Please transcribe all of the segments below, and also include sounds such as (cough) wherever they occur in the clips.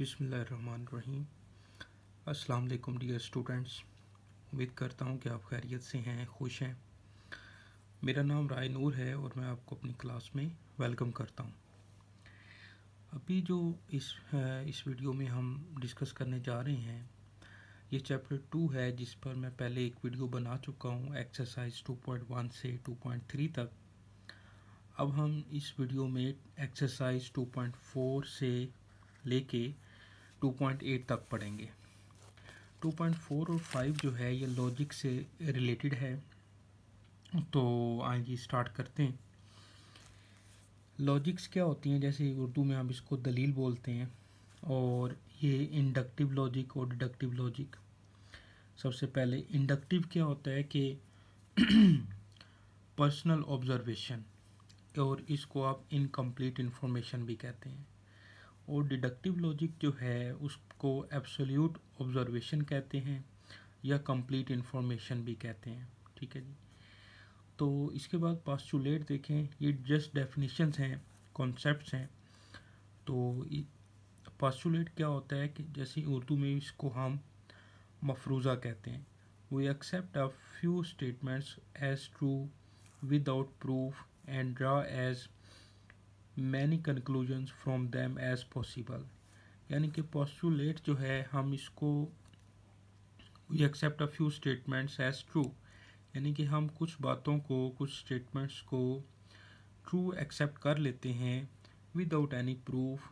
बिसमीम अस्सलाम वालेकुम डियर स्टूडेंट्स उम्मीद करता हूँ कि आप खैरियत से हैं खुश हैं मेरा नाम राय नूर है और मैं आपको अपनी क्लास में वेलकम करता हूँ अभी जो इस इस वीडियो में हम डिस्कस करने जा रहे हैं ये चैप्टर टू है जिस पर मैं पहले एक वीडियो बना चुका हूँ एक्सरसाइज 2.1 से 2.3 तक अब हम इस वीडियो में एक्सरसाइज 2.4 से लेके 2.8 तक पढ़ेंगे 2.4 और 5 जो है ये लॉजिक से रिलेटेड है तो आए जी स्टार्ट करते हैं लॉजिक्स क्या होती हैं जैसे उर्दू में हम इसको दलील बोलते हैं और ये इंडक्टिव लॉजिक और डिडक्टिव लॉजिक सबसे पहले इंडक्टिव क्या होता है कि पर्सनल (clears throat) ऑब्जर्वेशन और इसको आप इनकम्प्लीट इन्फॉर्मेशन भी कहते हैं और डिडक्टिव लॉजिक जो है उसको एब्सोल्यूट ऑब्जर्वेशन कहते हैं या कंप्लीट इन्फॉर्मेशन भी कहते हैं ठीक है जी तो इसके बाद पास्टूलेट देखें ये जस्ट डेफिनेशंस हैं कॉन्सेप्ट हैं तो पास्टूलेट क्या होता है कि जैसे उर्दू में इसको हम मफरूज़ा कहते हैं we accept a few statements as true without proof and draw as many conclusions from them as possible यानी कि पॉस्टूलेट जो है हम इसको we accept a few statements as true यानी कि हम कुछ बातों को कुछ स्टेटमेंट्स को ट्रू एक्सेप्ट कर लेते हैं विदाउट एनी प्रूफ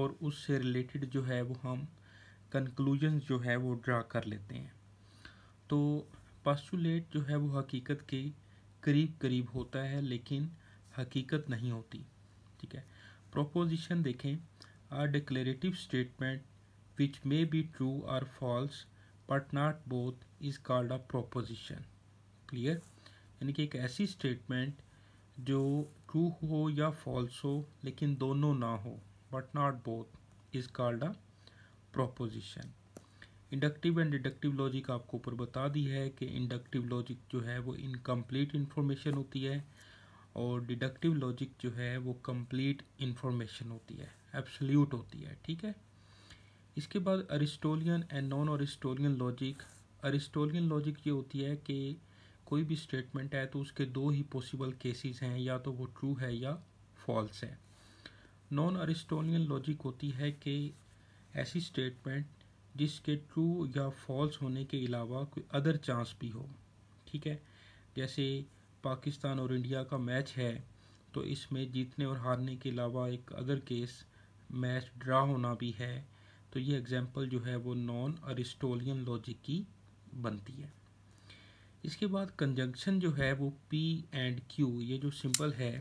और उससे रिलेटेड जो है वो हम कंक्लूजन जो है वो ड्रा कर लेते हैं तो पॉस्टूलेट जो है वो हकीकत के करीब करीब होता है लेकिन हकीकत नहीं होती ठीक है प्रोपोजिशन देखें are declarative statement which may be true और false but not both is called a proposition clear यानी कि एक ऐसी स्टेटमेंट जो ट्रू हो या फॉल्स हो लेकिन दोनों ना हो but not both is called a proposition inductive and deductive logic आपको ऊपर बता दी है कि इंडक्टिव लॉजिक जो है वो इनकम्प्लीट इंफॉर्मेशन होती है और डिडक्टिव लॉजिक जो है वो कंप्लीट इन्फॉर्मेशन होती है एब्सोल्यूट होती है ठीक है इसके बाद Aristotelian and non Aristotelian logic Aristotelian logic ये होती है कि कोई भी स्टेटमेंट है तो उसके दो ही पॉसिबल केसेस हैं या तो वो ट्रू है या फॉल्स है नॉन अरिस्टोलियन लॉजिक होती है कि ऐसी स्टेटमेंट जिसके ट्रू या फॉल्स होने के अलावा कोई अदर चांस भी हो ठीक है जैसे पाकिस्तान और इंडिया का मैच है तो इसमें जीतने और हारने के अलावा एक अदर केस मैच ड्रा होना भी है तो ये एग्जाम्पल जो है वो नॉन अरिस्टोलियन लॉजिक की बनती है इसके बाद कंजंक्शन जो है वो पी एंड क्यू ये जो सिंपल है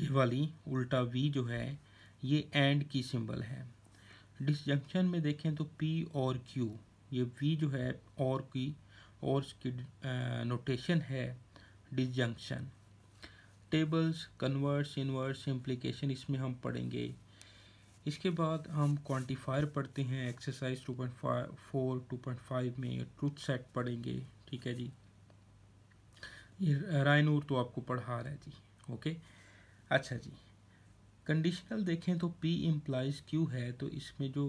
ये वाली उल्टा वी जो है ये एंड की सिंबल है डिसजंक्शन में देखें तो पी और क्यू ये वी जो है और की और उसकी नोटेशन है disjunction tables converse inverse implication इसमें हम पढ़ेंगे इसके बाद हम क्वांटिफायर पढ़ते हैं exercise two point four two point five में ट्रूथ सेट पढ़ेंगे ठीक है जी ये रायनूर तो आपको पढ़ा रहा है जी ओके अच्छा जी कंडीशनल देखें तो पी इम्प्लाइज क्यू है तो इसमें जो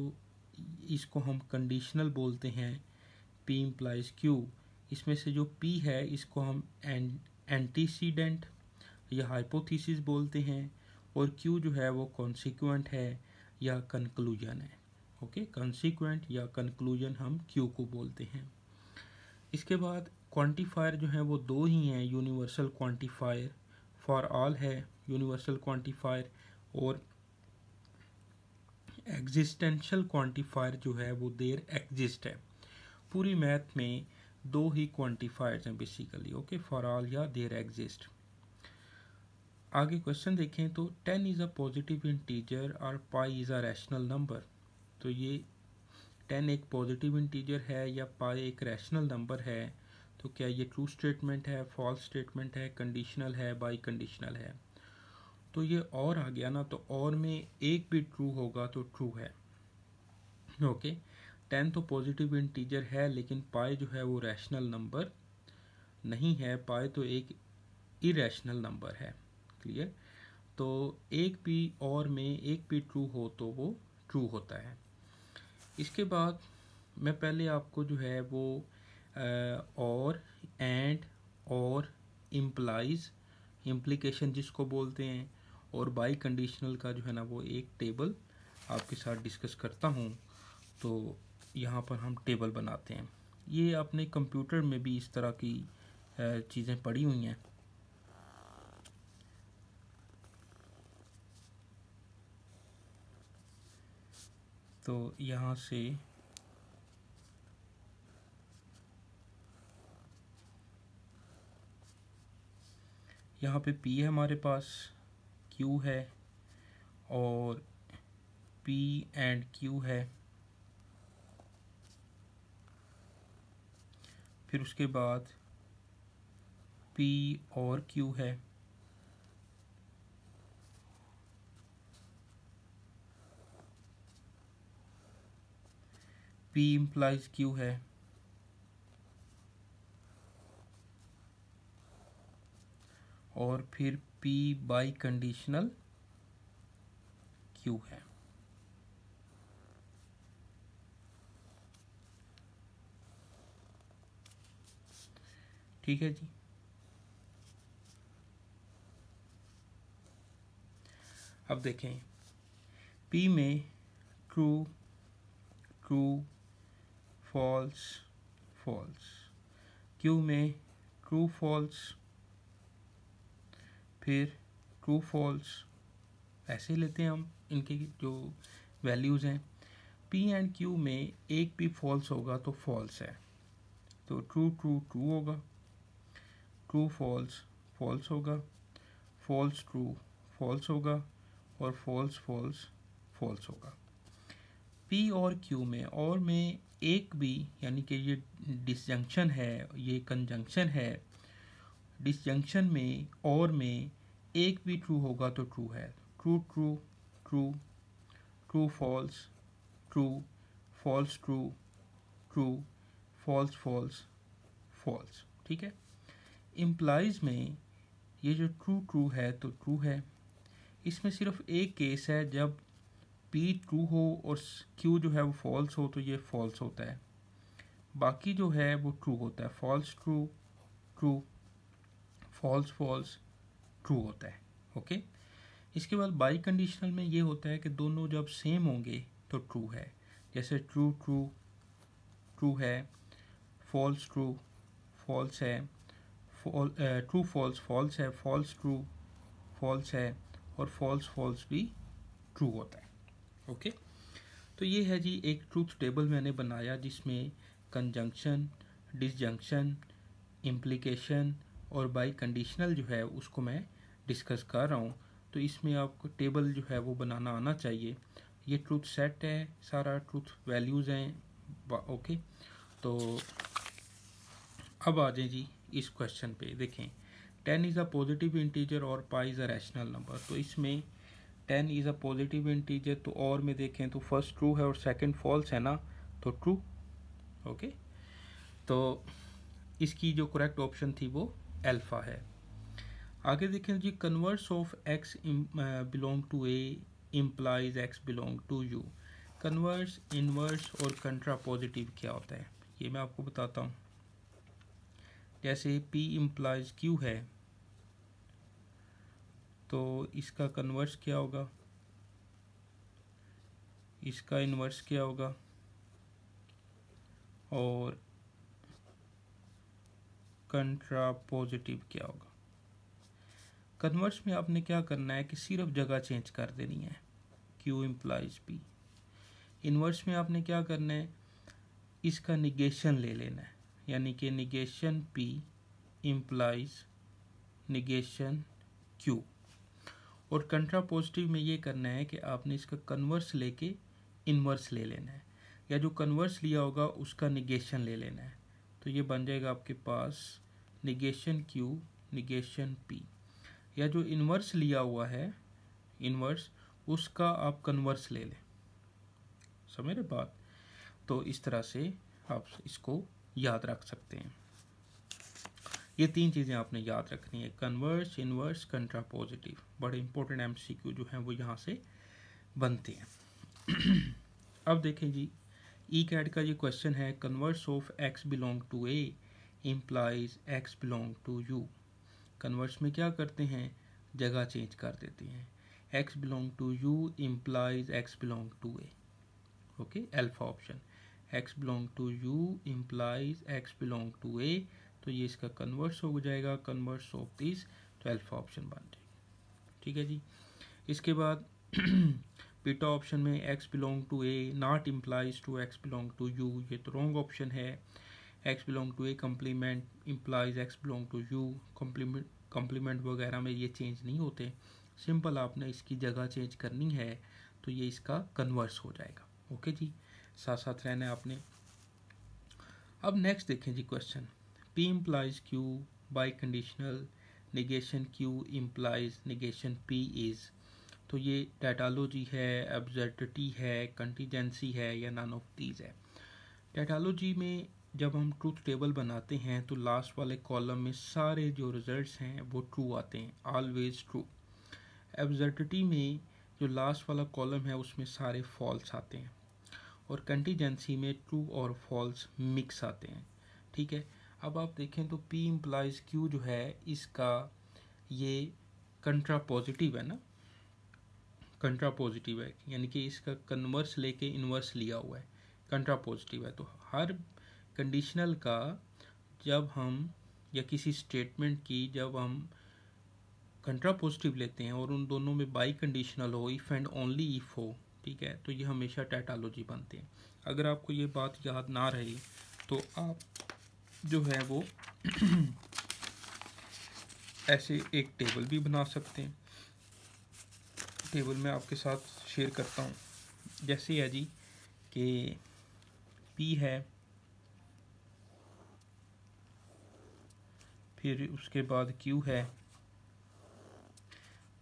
इसको हम कंडीशनल बोलते हैं पी इम्प्लाइज क्यू इसमें से जो पी है इसको हम एन एंटीसीडेंट या हाइपोथीसिस बोलते हैं और क्यू जो है वो कॉन्सिक्वेंट है या कंक्लूजन है ओके कॉन्सिक्वेंट या कंक्लूजन हम क्यू को बोलते हैं इसके बाद क्वांटिफायर जो है वो दो ही हैं यूनिवर्सल क्वांटिफायर फॉर ऑल है यूनिवर्सल क्वांटिफायर और एग्जिस्टेंशल क्वांटिफायर जो है वो देर एग्जिस्ट है पूरी मैथ में दो ही क्वांटिफायर्स हैं बेसिकली ओके फॉर ऑल या देयर एग्जिस्ट आगे क्वेश्चन देखें तो ten is a positive integer और pi is a rational number तो ये टेन एक पॉजिटिव इंटीजर है या पाई एक रैशनल नंबर है तो क्या ये ट्रू स्टेटमेंट है फॉल्स स्टेटमेंट है कंडीशनल है बाई कंडीशनल है तो ये और आ गया ना तो और में एक भी ट्रू होगा तो ट्रू है ओके okay? टेन तो पॉजिटिव इंटीजर है लेकिन पाए जो है वो रैशनल नंबर नहीं है पाए तो एक इरेशनल नंबर है क्लियर तो एक पी और में एक पी ट्रू हो तो वो ट्रू होता है इसके बाद मैं पहले आपको जो है वो आ, और एंड और इम्प्लाइज इम्प्लीकेशन जिसको बोलते हैं और बाई कंडीशनल का जो है ना वो एक टेबल आपके साथ डिस्कस करता हूँ तो यहाँ पर हम टेबल बनाते हैं ये अपने कंप्यूटर में भी इस तरह की चीज़ें पड़ी हुई हैं तो यहाँ से यहाँ पे P है हमारे पास Q है और P एंड Q है फिर उसके बाद पी और क्यू है पी इम्प्लाइज क्यू है और फिर पी बाई कंडीशनल क्यू है ठीक है जी अब देखें पी में true true false false Q में ट्रू फॉल्स फिर ट्रू फॉल्स ऐसे लेते हैं हम इनके जो वैल्यूज़ हैं पी एंड क्यू में एक भी फॉल्स होगा तो फॉल्स है तो ट्रू ट्रू ट्रू होगा ट्रू फॉल्स फॉल्स होगा फॉल्स ट्रू फॉल्स होगा और फॉल्स फॉल्स फॉल्स होगा पी और क्यू में और में एक भी यानी कि ये डिसजंक्शन है ये कंजंक्शन है डिसजंक्शन में और में एक भी ट्रू होगा तो ट्रू है true true true true false true false true true false false false ठीक है एम्प्लाइज में ये जो ट्रू ट्रू है तो ट्रू है इसमें सिर्फ एक केस है जब पी ट्रू हो और क्यू जो है वो फॉल्स हो तो ये फॉल्स होता है बाकी जो है वो ट्रू होता है false true true false false true होता है ओके इसके बाद बाई कंडीशनल में ये होता है कि दोनों जब सेम होंगे तो ट्रू है जैसे ट्रू ट्रू ट्रू है फॉल्स ट्रू फॉल्स है ट्रू फॉल्स फॉल्स है फॉल्स ट्रू फॉल्स है और फॉल्स फॉल्स भी ट्रू होता है ओके तो ये है जी एक ट्रूथ टेबल मैंने बनाया जिसमें कंजंक्शन डिसजंक्शन इम्प्लीकेशन और बाई कंडीशनल जो है उसको मैं डिस्कस कर रहा हूँ तो इसमें आपको टेबल जो है वो बनाना आना चाहिए ये ट्रूथ सेट है सारा ट्रूथ वैल्यूज़ हैं ओके तो अब आ जाए जी इस क्वेश्चन पे देखें ten is a positive integer और pi is a rational number तो इसमें ten is a positive integer तो और में देखें तो फर्स्ट ट्रू है और सेकंड फॉल्स है ना तो ट्रू ओके तो इसकी जो करेक्ट ऑप्शन थी वो एल्फा है आगे देखें जी converse of x belong to A implies x belong to U converse inverse और कंट्रा पॉजिटिव क्या होता है ये मैं आपको बताता हूँ जैसे P इम्प्लाइज Q है तो इसका कन्वर्स क्या होगा इसका इन्वर्स क्या होगा और कंट्रा पॉजिटिव क्या होगा कन्वर्स में आपने क्या करना है कि सिर्फ जगह चेंज कर देनी है क्यू इम्प्लाइज पी इन्वर्स में आपने क्या करना है इसका निगेशन ले लेना है यानी कि negation P implies negation Q और कंट्रा पॉजिटिव में ये करना है कि आपने इसका कन्वर्स लेके इन्वर्स ले लेना है या जो कन्वर्स लिया होगा उसका निगेशन ले लेना है तो ये बन जाएगा आपके पास निगेशन क्यू निगेशन पी या जो इन्वर्स लिया हुआ है इन्वर्स उसका आप कन्वर्स ले लें समझ रहे बात तो इस तरह से आप इसको याद रख सकते हैं ये तीन चीज़ें आपने याद रखनी है कन्वर्स इनवर्स कंट्रापोजिटिव बड़े इंपॉर्टेंट क्यू जो हैं वो यहाँ से बनते हैं (clears throat) अब देखें जी ई e कैड का ये क्वेश्चन है converse of x belong to A implies x belong to U converse में क्या करते हैं जगह चेंज कर देते हैं x belong to U implies x belong to A okay alpha option x belong to U implies x belong to A तो ये इसका कन्वर्स हो जाएगा कन्वर्स ऑफ दिस तो अल्फा ऑप्शन बन जाएगा ठीक है जी इसके बाद बीटा (clears throat) ऑप्शन में x belong to A not implies to x belong to U ये तो रॉन्ग ऑप्शन है x belong to A complement implies x belong to U complement complement वगैरह में ये चेंज नहीं होते सिंपल आपने इसकी जगह चेंज करनी है तो ये इसका कन्वर्स हो जाएगा ओके जी साथ साथ रहना है आपने अब नेक्स्ट देखें जी question P implies Q biconditional negation Q implies negation P is तो ये टैटालोजी है एब्जर्टिटी है कंटीजेंसी है या नान ऑफ है डेटालोजी में जब हम ट्रूथ टेबल बनाते हैं तो लास्ट वाले कॉलम में सारे जो रिजल्ट्स हैं वो ट्रू आते हैं ऑलवेज ट्रू एब्जर्टिटी में जो लास्ट वाला कॉलम है उसमें सारे फॉल्स आते हैं और कंटीजेंसी में ट्रू और फॉल्स मिक्स आते हैं ठीक है अब आप देखें तो पी इम्प्लाइज क्यू जो है इसका ये कंट्रा पॉजिटिव है ना कंट्रा पॉजिटिव है यानी कि इसका कन्वर्स लेके इन्वर्स लिया हुआ है कंट्रा पॉजिटिव है तो हर कंडीशनल का जब हम या किसी स्टेटमेंट की जब हम कंट्रा पॉजिटिव लेते हैं और उन दोनों में बाई कंडीशनल हो इफ़ एंड ओनली इफ़ हो ठीक है तो ये हमेशा टैटालोजी बनते हैं अगर आपको ये बात याद ना रहे तो आप जो है वो (clears throat) ऐसे एक टेबल भी बना सकते हैं टेबल में आपके साथ शेयर करता हूँ जैसे है जी कि पी है फिर उसके बाद क्यू है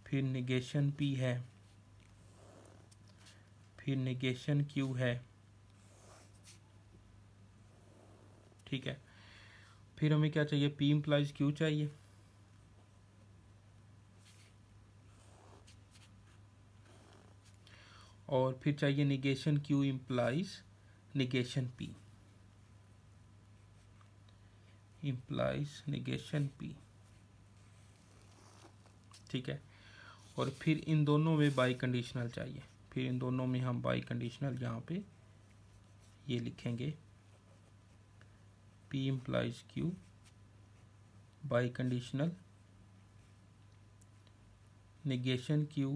फिर निगेशन पी है फिर निगेशन क्यू है ठीक है फिर हमें क्या चाहिए पी इम्प्लाइज क्यू चाहिए और फिर चाहिए negation Q implies negation P implies negation P ठीक है और फिर इन दोनों में बाई कंडीशनल चाहिए फिर इन दोनों में हम बाई कंडीशनल यहाँ पे ये लिखेंगे P implies Q biconditional negation q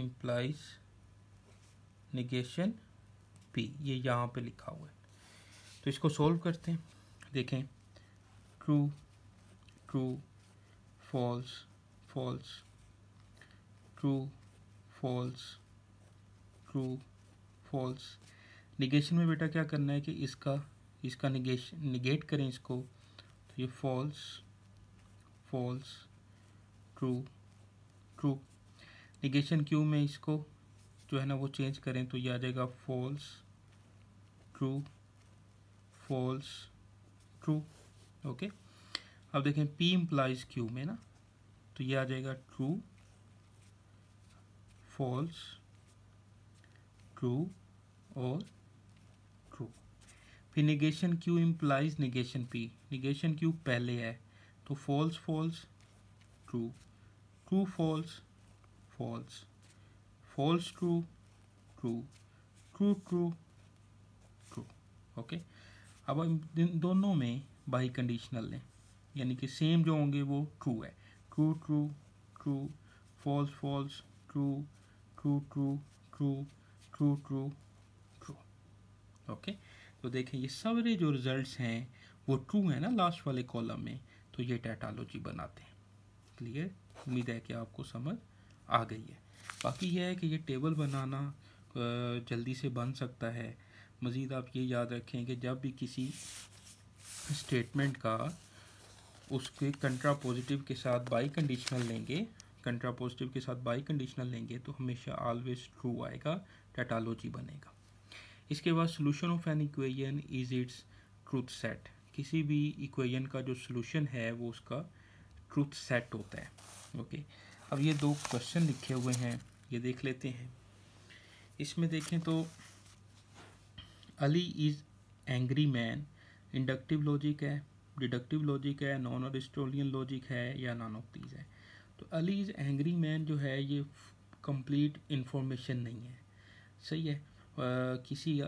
implies negation p ये यहाँ पे लिखा हुआ है तो इसको सोल्व करते हैं देखें true true false false true false true false negation में बेटा क्या करना है कि इसका इसका निगेशन निगेट करें इसको तो ये false false true true negation Q में इसको जो है ना वो चेंज करें तो ये आ जाएगा false true false true okay अब देखें पी इम्प्लाइज क्यू में ना तो ये आ जाएगा ट्रू फॉल्स ट्रू और ट्रू फिर negation Q implies negation P negation Q पहले है तो false false true true false false false true true true true true okay अब इन दोनों में बाई कंडीशनल लें यानी कि सेम जो होंगे वो ट्रू है true true true false false true true true true true true true okay तो देखें ये सारे जो रिजल्ट्स हैं वो ट्रू है ना लास्ट वाले कॉलम में तो ये टैटालोजी बनाते हैं क्लियर उम्मीद है कि आपको समझ आ गई है बाकी यह है कि ये टेबल बनाना जल्दी से बन सकता है मज़ीद आप ये याद रखें कि जब भी किसी स्टेटमेंट का उसके कंट्रा पॉजिटिव के साथ बाई कंडीशनल लेंगे कंट्रा पॉजिटिव के साथ बाई कंडीशनल लेंगे तो हमेशा ऑलवेज ट्रू आएगा टैटालोजी बनेगा इसके बाद solution of an equation is its truth set किसी भी इक्वेजन का जो सोल्यूशन है वो उसका ट्रूथ सेट होता है ओके अब ये दो क्वेश्चन लिखे हुए हैं ये देख लेते हैं इसमें देखें तो Ali is angry man inductive logic है डिडक्टिव लॉजिक है नॉन ऑरिस्टोलियन लॉजिक है या नॉन ऑफ दीज है तो अली इज़ एंग्री मैन जो है ये कंप्लीट इन्फॉर्मेशन नहीं है सही है आ, किसी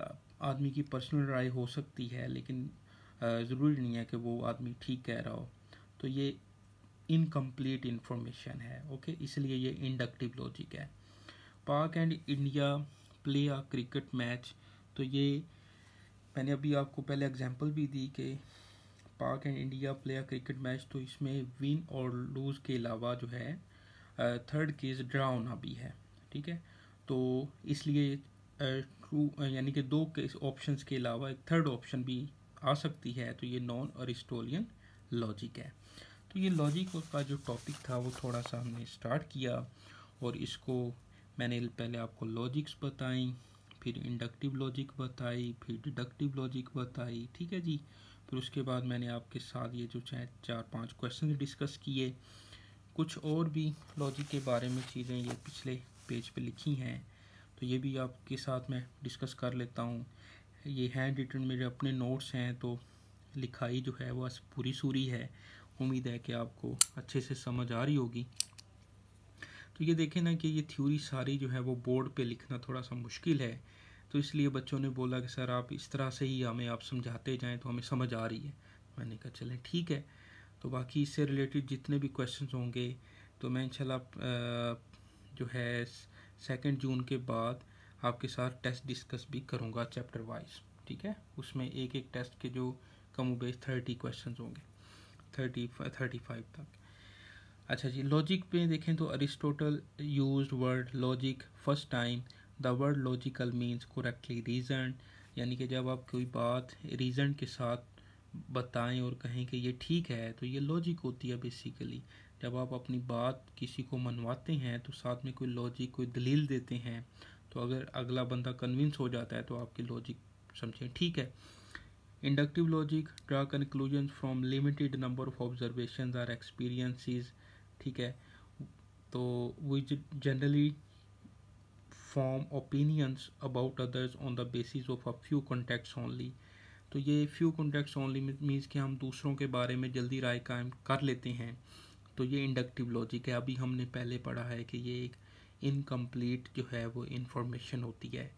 आदमी की पर्सनल राय हो सकती है लेकिन ज़रूरी नहीं है कि वो आदमी ठीक कह रहा हो तो ये इनकम्प्लीट इन्फॉर्मेशन है ओके इसलिए ये इंडक्टिव लॉजिक है Pak and India play a cricket match तो ये मैंने अभी आपको पहले एग्जांपल भी दी कि Pak and India play a cricket match तो इसमें विन और लूज़ के अलावा जो है थर्ड केस ड्रा होना भी है ठीक है तो इसलिए टू यानी कि दो केस ऑप्शन के अलावा एक थर्ड ऑप्शन भी आ सकती है तो ये नॉन अरिस्टोलियन लॉजिक है तो ये लॉजिक का जो टॉपिक था वो थोड़ा सा हमने स्टार्ट किया और इसको मैंने पहले आपको लॉजिक्स बताई फिर इंडक्टिव लॉजिक बताई फिर डिडक्टिव लॉजिक बताई ठीक है जी फिर उसके बाद मैंने आपके साथ ये जो चाहे चार पांच क्वेश्चन डिस्कस किए कुछ और भी लॉजिक के बारे में चीज़ें ये पिछले पेज पे लिखी हैं तो ये भी आपके साथ मैं डिस्कस कर लेता हूँ ये हैंड रिटन मेरे अपने नोट्स हैं तो लिखाई जो है वह पूरी सूरी है उम्मीद है कि आपको अच्छे से समझ आ रही होगी तो ये देखें ना कि ये थ्योरी सारी जो है वो बोर्ड पे लिखना थोड़ा सा मुश्किल है तो इसलिए बच्चों ने बोला कि सर आप इस तरह से ही हमें आप समझाते जाएं तो हमें समझ आ रही है मैंने कहा चले ठीक है तो बाकी इससे रिलेटेड जितने भी क्वेश्चन होंगे तो मैं इंशाल्लाह जो है सेकेंड जून के बाद आपके साथ टेस्ट डिस्कस भी करूँगा चैप्टर वाइज ठीक है उसमें एक एक टेस्ट के जो कम उबेज थर्टी क्वेश्चन होंगे थर्टी थर्टी फाइव तक अच्छा जी लॉजिक पे देखें तो Aristotle used word logic first time the word logical means correctly reason यानी कि जब आप कोई बात रीज़न के साथ बताएं और कहें कि ये ठीक है तो ये लॉजिक होती है बेसिकली जब आप अपनी बात किसी को मनवाते हैं तो साथ में कोई लॉजिक कोई दलील देते हैं तो अगर अगला बंदा कन्विंस हो जाता है तो आपकी लॉजिक समझें ठीक है inductive logic draw conclusion from limited number of observation or experiences ठीक है तो which generally form opinions about others on the basis of a few contacts only तो ये फ्यू contacts ओनली मीन्स कि हम दूसरों के बारे में जल्दी राय कायम कर लेते हैं तो ये इंडक्टिव लॉजिक है अभी हमने पहले पढ़ा है कि ये एक इनकम्प्लीट जो है वो इंफॉर्मेशन होती है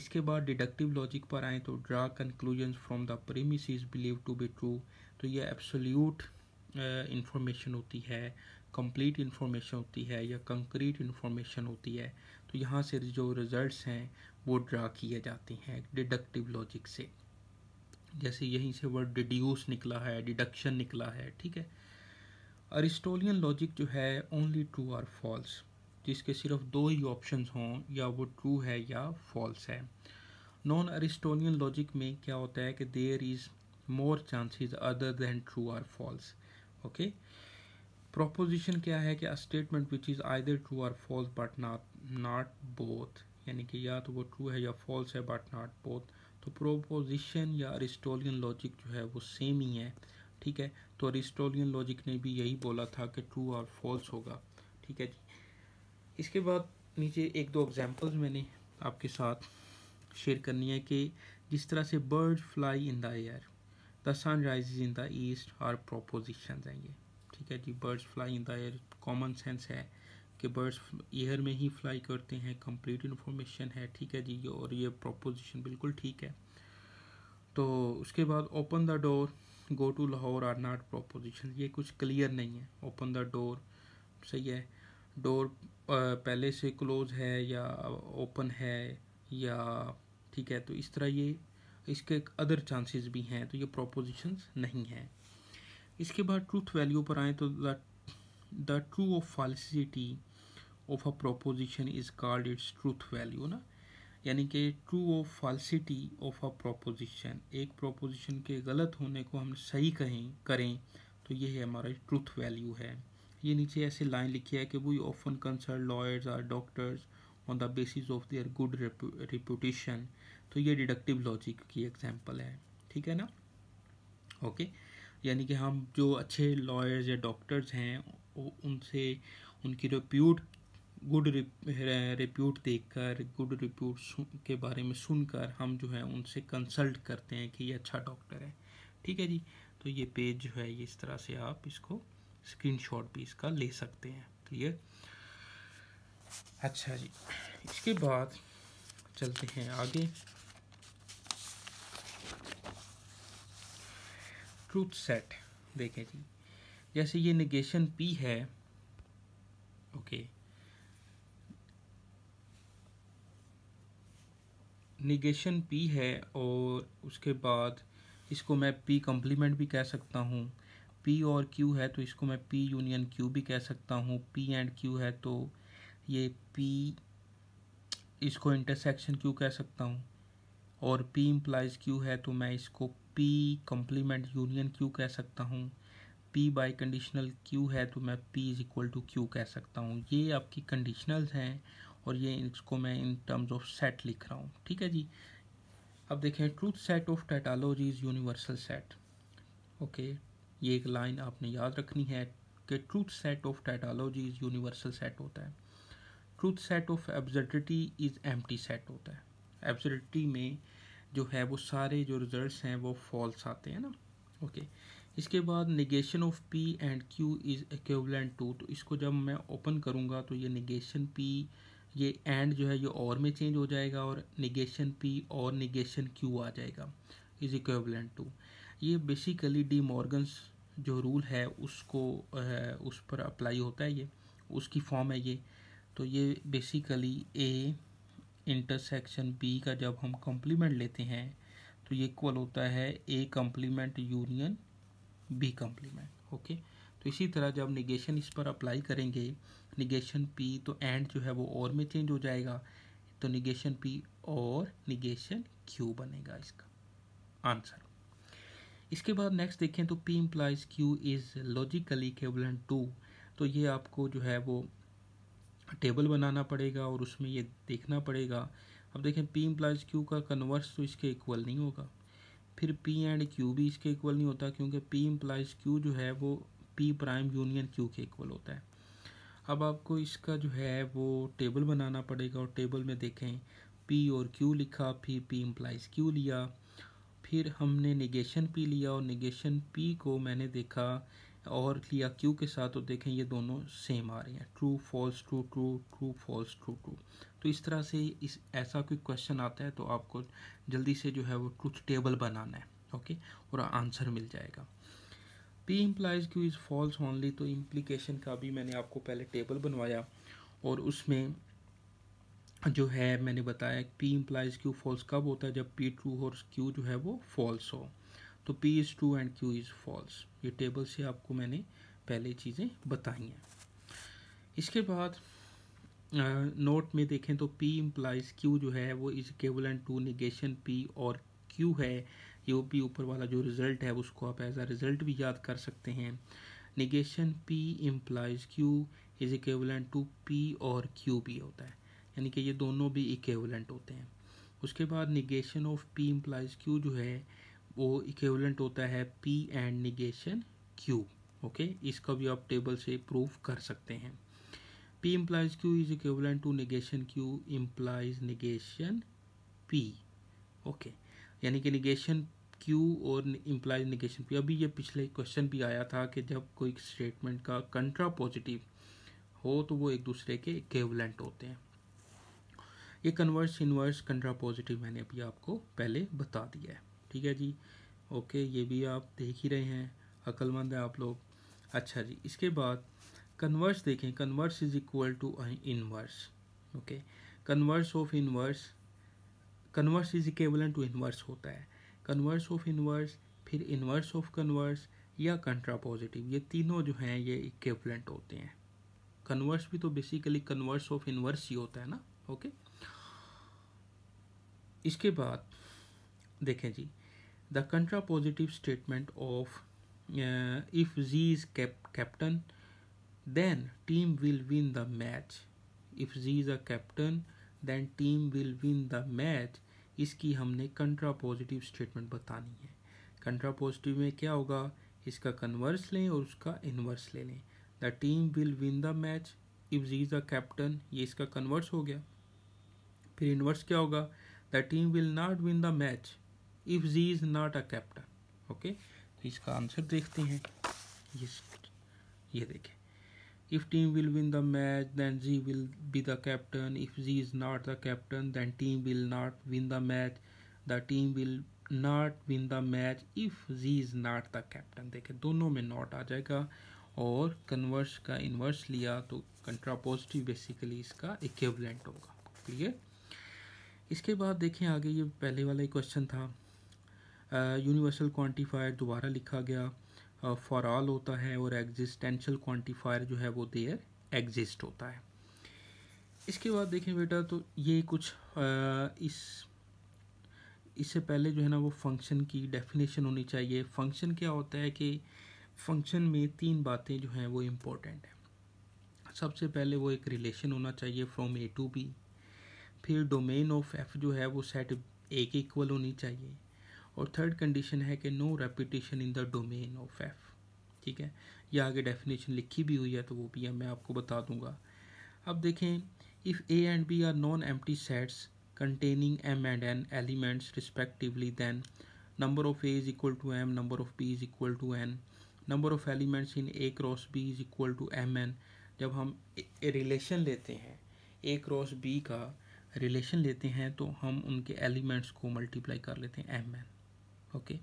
इसके बाद डिडक्टिव लॉजिक पर आएँ तो draw conclusion from the premise believe to be true तो ये एब्सोल्यूट इंफॉर्मेशन होती है कंप्लीट इन्फॉर्मेशन होती है या कंक्रीट इन्फॉर्मेशन होती है तो यहाँ से जो रिजल्ट्स हैं वो ड्रा किए जाते हैं डिडक्टिव लॉजिक से जैसे यहीं से वर्ड डिड्यूस निकला है डिडक्शन निकला है ठीक है अरिस्टोलियन लॉजिक जो है ओनली ट्रू और फॉल्स जिसके सिर्फ दो ही ऑप्शन हों या वो ट्रू है या फॉल्स है नॉन अरिस्टोलियन लॉजिक में क्या होता है कि there is more chances other than true or false okay proposition क्या है कि a statement which is either true और false but not not both यानी कि या तो वो ट्रू है या फॉल्स है बट नॉट बोथ तो प्रोपोजिशन या अरिस्टोलियन लॉजिक जो है वो सेम ही है ठीक है तो अरिस्टोलियन लॉजिक ने भी यही बोला था कि ट्रू और फॉल्स होगा ठीक है जी इसके बाद नीचे एक दो एग्जांपल्स मैंने आपके साथ शेयर करनी है कि जिस तरह से bird fly in the air the sun rise in the east और प्रोपोजिशन आएंगे ठीक है जी birds fly in the air common sense है कि बर्ड्स एयर में ही फ्लाई करते हैं कंप्लीट इन्फॉर्मेशन है ठीक है जी और ये प्रोपोजिशन बिल्कुल ठीक है तो उसके बाद open the door go to Lahore or not proposition ये कुछ क्लियर नहीं है ओपन द डोर सही है डोर पहले से क्लोज है या ओपन है या ठीक है तो इस तरह ये इसके अदर चांसेस भी हैं तो ये प्रोपोजिशंस नहीं हैं इसके बाद ट्रूथ वैल्यू पर आए तो the true of falsity of a proposition is called its truth value ना यानी कि true of falsity of a proposition एक प्रोपोजिशन के गलत होने को हम सही कहें करें तो ये है हमारा ट्रूथ वैल्यू है ये नीचे ऐसे लाइन लिखी है कि we often consult lawyers or doctors on the basis of their good reputation तो ये डिडक्टिव लॉजिक की एग्जांपल है ठीक है ना ओके okay? यानी कि हम जो अच्छे लॉयर्स या डॉक्टर्स हैं उनसे उनकी रिप्यूट गुड रिप्यूट देखकर गुड रिप्यूट के बारे में सुनकर हम जो है उनसे कंसल्ट करते हैं कि ये अच्छा डॉक्टर है ठीक है जी तो ये पेज जो है ये इस तरह से आप इसको स्क्रीनशॉट भी इसका ले सकते हैं क्लियर अच्छा जी इसके बाद चलते हैं आगे ट्रूथ सेट देखें जी जैसे ये निगेशन पी है ओके निगेशन पी है और उसके बाद इसको मैं पी कम्प्लीमेंट भी कह सकता हूँ पी और क्यू है तो इसको मैं पी यूनियन क्यू भी कह सकता हूँ पी एंड क्यू है तो ये पी इसको इंटरसेक्शन क्यू कह सकता हूँ और पी इम्प्लाइज क्यू है तो मैं इसको पी कंप्लीमेंट यूनियन क्यू कह सकता हूँ पी बाई कंडीशनल क्यू है तो मैं P is equal to Q कह सकता हूँ ये आपकी कंडीशनल्स हैं और ये इसको मैं इन टर्म्स ऑफ सेट लिख रहा हूँ ठीक है जी अब देखें truth set of tautology is universal set okay ये एक लाइन आपने याद रखनी है कि truth set of tautology is universal set होता है truth set of absurdity is empty set होता है एब्जर्डिटी में जो है वो सारे जो रिज़ल्ट हैं वो फॉल्स आते हैं ना ओके इसके बाद negation of P and Q is equivalent to तो इसको जब मैं ओपन करूँगा तो ये निगेशन पी ये एंड जो है ये और में चेंज हो जाएगा और निगेशन पी और निगेशन क्यू आ जाएगा इज़ इक्वलेंट टू ये बेसिकली डी मॉर्गन्स जो रूल है उसको है, उस पर अप्लाई होता है ये उसकी फॉर्म है ये तो ये बेसिकली ए इंटरसेक्शन बी का जब हम कम्प्लीमेंट लेते हैं तो ये इक्वल होता है A complement union B complement okay तो इसी तरह जब निगेशन इस पर अप्लाई करेंगे निगेशन पी तो एंड जो है वो और में चेंज हो जाएगा तो निगेशन पी और निगेशन क्यू बनेगा इसका आंसर इसके बाद नेक्स्ट देखें तो P implies Q is logically equivalent to तो ये आपको जो है वो टेबल बनाना पड़ेगा और उसमें ये देखना पड़ेगा अब देखें पी इम्प्लाइज क्यू का कन्वर्स तो इसके इक्वल नहीं होगा फिर पी एंड क्यू भी इसके इक्वल नहीं होता क्योंकि पी इम्प्लाइज क्यू जो है वो पी प्राइम यूनियन क्यू के इक्वल होता है अब आपको इसका जो है वो टेबल बनाना पड़ेगा और टेबल में देखें पी और क्यू लिखा फिर पी इम्प्लाइज क्यू लिया फिर हमने निगेशन पी लिया और निगेशन पी को मैंने देखा और लिया क्यू के साथ तो देखें ये दोनों सेम आ रहे हैं true false true true true false true true तो इस तरह से इस ऐसा कोई क्वेश्चन आता है तो आपको जल्दी से जो है वो ट्रूथ टेबल बनाना है ओके और आंसर मिल जाएगा P implies Q is false only तो इम्प्लीकेशन का भी मैंने आपको पहले टेबल बनवाया और उसमें जो है मैंने बताया पी इम्प्लाइज क्यू फॉल्स कब होता है जब पी ट्रू और क्यू जो है वो फॉल्स हो तो P is true and Q is false ये टेबल से आपको मैंने पहले चीज़ें बताई हैं इसके बाद नोट में देखें तो P इम्प्लाइज Q जो है वो is equivalent to negation P और Q है ये पी ऊपर वाला जो रिज़ल्ट है उसको आप एज आ रिज़ल्ट भी याद कर सकते हैं negation P implies Q is and to P और Q भी होता है यानी कि ये दोनों भी इक्वलेंट होते हैं उसके बाद negation of P implies Q जो है वो इक्विवेलेंट होता है P and negation Q okay इसका भी आप टेबल से प्रूव कर सकते हैं P implies Q is equivalent to negation Q implies negation P okay यानी कि निगेशन क्यू और इम्प्लाइज निगेशन पी अभी ये पिछले क्वेश्चन भी आया था कि जब कोई स्टेटमेंट का कंट्रा पॉजिटिव हो तो वो एक दूसरे के इक्विवेलेंट होते हैं ये कन्वर्स इनवर्स कंट्रा पॉजिटिव मैंने अभी आपको पहले बता दिया है ठीक है जी ओके ये भी आप देख ही रहे हैं अक्लमंद है आप लोग अच्छा जी इसके बाद कन्वर्स देखें converse is equal to inverse okay converse of inverse converse is equal to inverse होता है कन्वर्स ऑफ इनवर्स फिर इनवर्स ऑफ कन्वर्स या कंट्रापोजिटिव ये तीनों जो हैं ये इक्वलेंट होते हैं कन्वर्स भी तो बेसिकली कन्वर्स ऑफ इनवर्स ही होता है ना ओके इसके बाद देखें जी the contrapositive statement of uh, if z is cap- captain then team will win the match if z is a captain then team will win the match इसकी हमने कंट्रा positive statement बतानी है कंट्रा पॉजिटिव में क्या होगा इसका कन्वर्स लें और उसका इन्वर्स ले लें the team will win the match if G is the captain ये इसका कन्वर्स हो गया फिर इन्वर्स क्या होगा the team will not win the match if G is not a captain okay इसका आंसर देखते हैं yes. ये देखें if team will win the match then G will be the captain if G is not the captain then team will not win the match the team will not win the match if G is not the captain देखें दोनों में not आ जाएगा और converse का inverse लिया तो contrapositive basically इसका equivalent होगा क्लियर इसके बाद देखें आगे ये पहले वाला ही क्वेश्चन था यूनिवर्सल क्वांटिफायर दोबारा लिखा गया फॉर ऑल होता है और एग्जिस्टेंशियल क्वांटिफायर जो है वो देयर एग्जिस्ट होता है इसके बाद देखें बेटा तो ये कुछ uh, इस इससे पहले जो है ना वो फंक्शन की डेफिनेशन होनी चाहिए फंक्शन क्या होता है कि फंक्शन में तीन बातें जो हैं वो इम्पोर्टेंट हैं सबसे पहले वो एक रिलेशन होना चाहिए फ्रॉम ए टू बी फिर डोमेन ऑफ एफ जो है वो सेट ए के इक्वल होनी चाहिए और थर्ड कंडीशन है कि no repetition in the domain of F ठीक है या आगे डेफिनेशन लिखी भी हुई है तो वो भी है मैं आपको बता दूंगा अब देखें if A and B are non-empty sets containing M and N elements respectively than number of A is equal to M number of B is equal to N number of elements in A cross B is equal to M N जब हम relation लेते हैं A cross B का relation लेते हैं तो हम उनके एलिमेंट्स को मल्टीप्लाई कर लेते हैं M N okay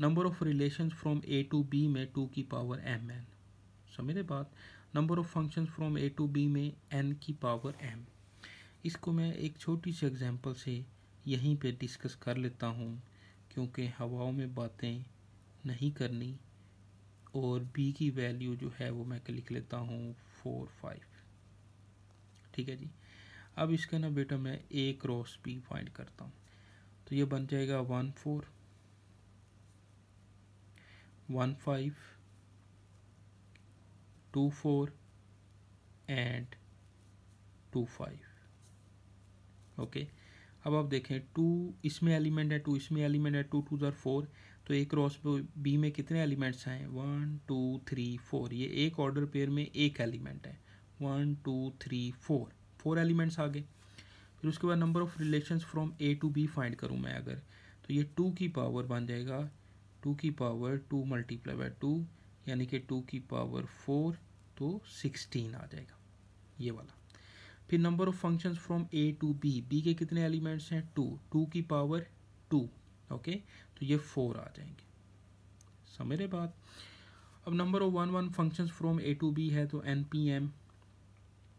number of relation from A to B में टू की पावर एम एन समझे बात number of function from A to B में एन की पावर एम इसको मैं एक छोटी सी एग्ज़ाम्पल से यहीं पे डिस्कस कर लेता हूँ क्योंकि हवाओं में बातें नहीं करनी और बी की वैल्यू जो है वो मैं लिख लेता हूँ फोर फाइव ठीक है जी अब इसका ना बेटा मैं ए क्रॉस बी फाइंड करता हूँ तो ये बन जाएगा one four one five two four and two five okay अब आप देखें टू इसमें एलिमेंट है टू इसमें एलिमेंट है टू टू ज़ार फोर तो एक क्रॉस बी में कितने एलिमेंट्स हैं वन टू थ्री फोर ये एक ऑर्डर पेयर में एक एलिमेंट है one two three four four elements आ गए फिर उसके बाद number of relations from A to B find करूँ मैं अगर तो ये टू की पावर बन जाएगा टू की power two multiply by two यानी कि टू की पावर फोर तो सिक्सटीन आ जाएगा ये वाला फिर number of functions from A to B B के कितने एलिमेंट्स हैं टू टू की पावर टू ओके तो ये फोर आ जाएंगे समझ रहे बात अब number of one one function from A to B है तो एन पी एम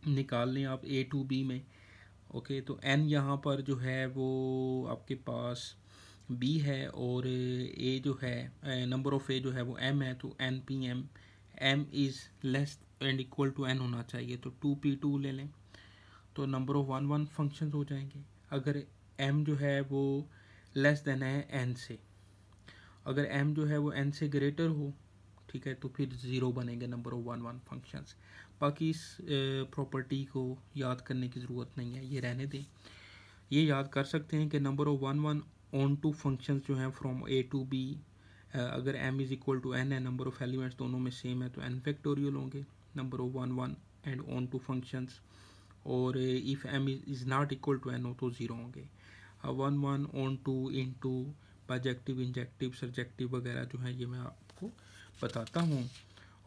निकाल लें आप ए टू बी में ओके okay, तो एन यहाँ पर जो है वो आपके पास बी है और ए जो है नंबर ऑफ ए जो है वो एम है तो N P M M is less and equal to N होना चाहिए तो टू पी टू ले लें तो number of one one function हो जाएंगे अगर एम जो है वो लेस देन है एन से अगर एम जो है वो एन से ग्रेटर हो ठीक है तो फिर ज़ीरो बनेंगे number of one one functions बाकी इस प्रॉपर्टी को याद करने की ज़रूरत नहीं है ये रहने दें ये याद कर सकते हैं कि number of one one onto function जो हैं फ्रॉम ए टू बी अगर M is equal to N है नंबर ऑफ़ एलिमेंट्स दोनों में सेम है तो एन फैक्टोरियल होंगे number of one one and onto functions और if M is not equal to N हो तो ज़ीरो होंगे one one onto into bijective injective surjective वगैरह जो है ये मैं आपको बताता हूँ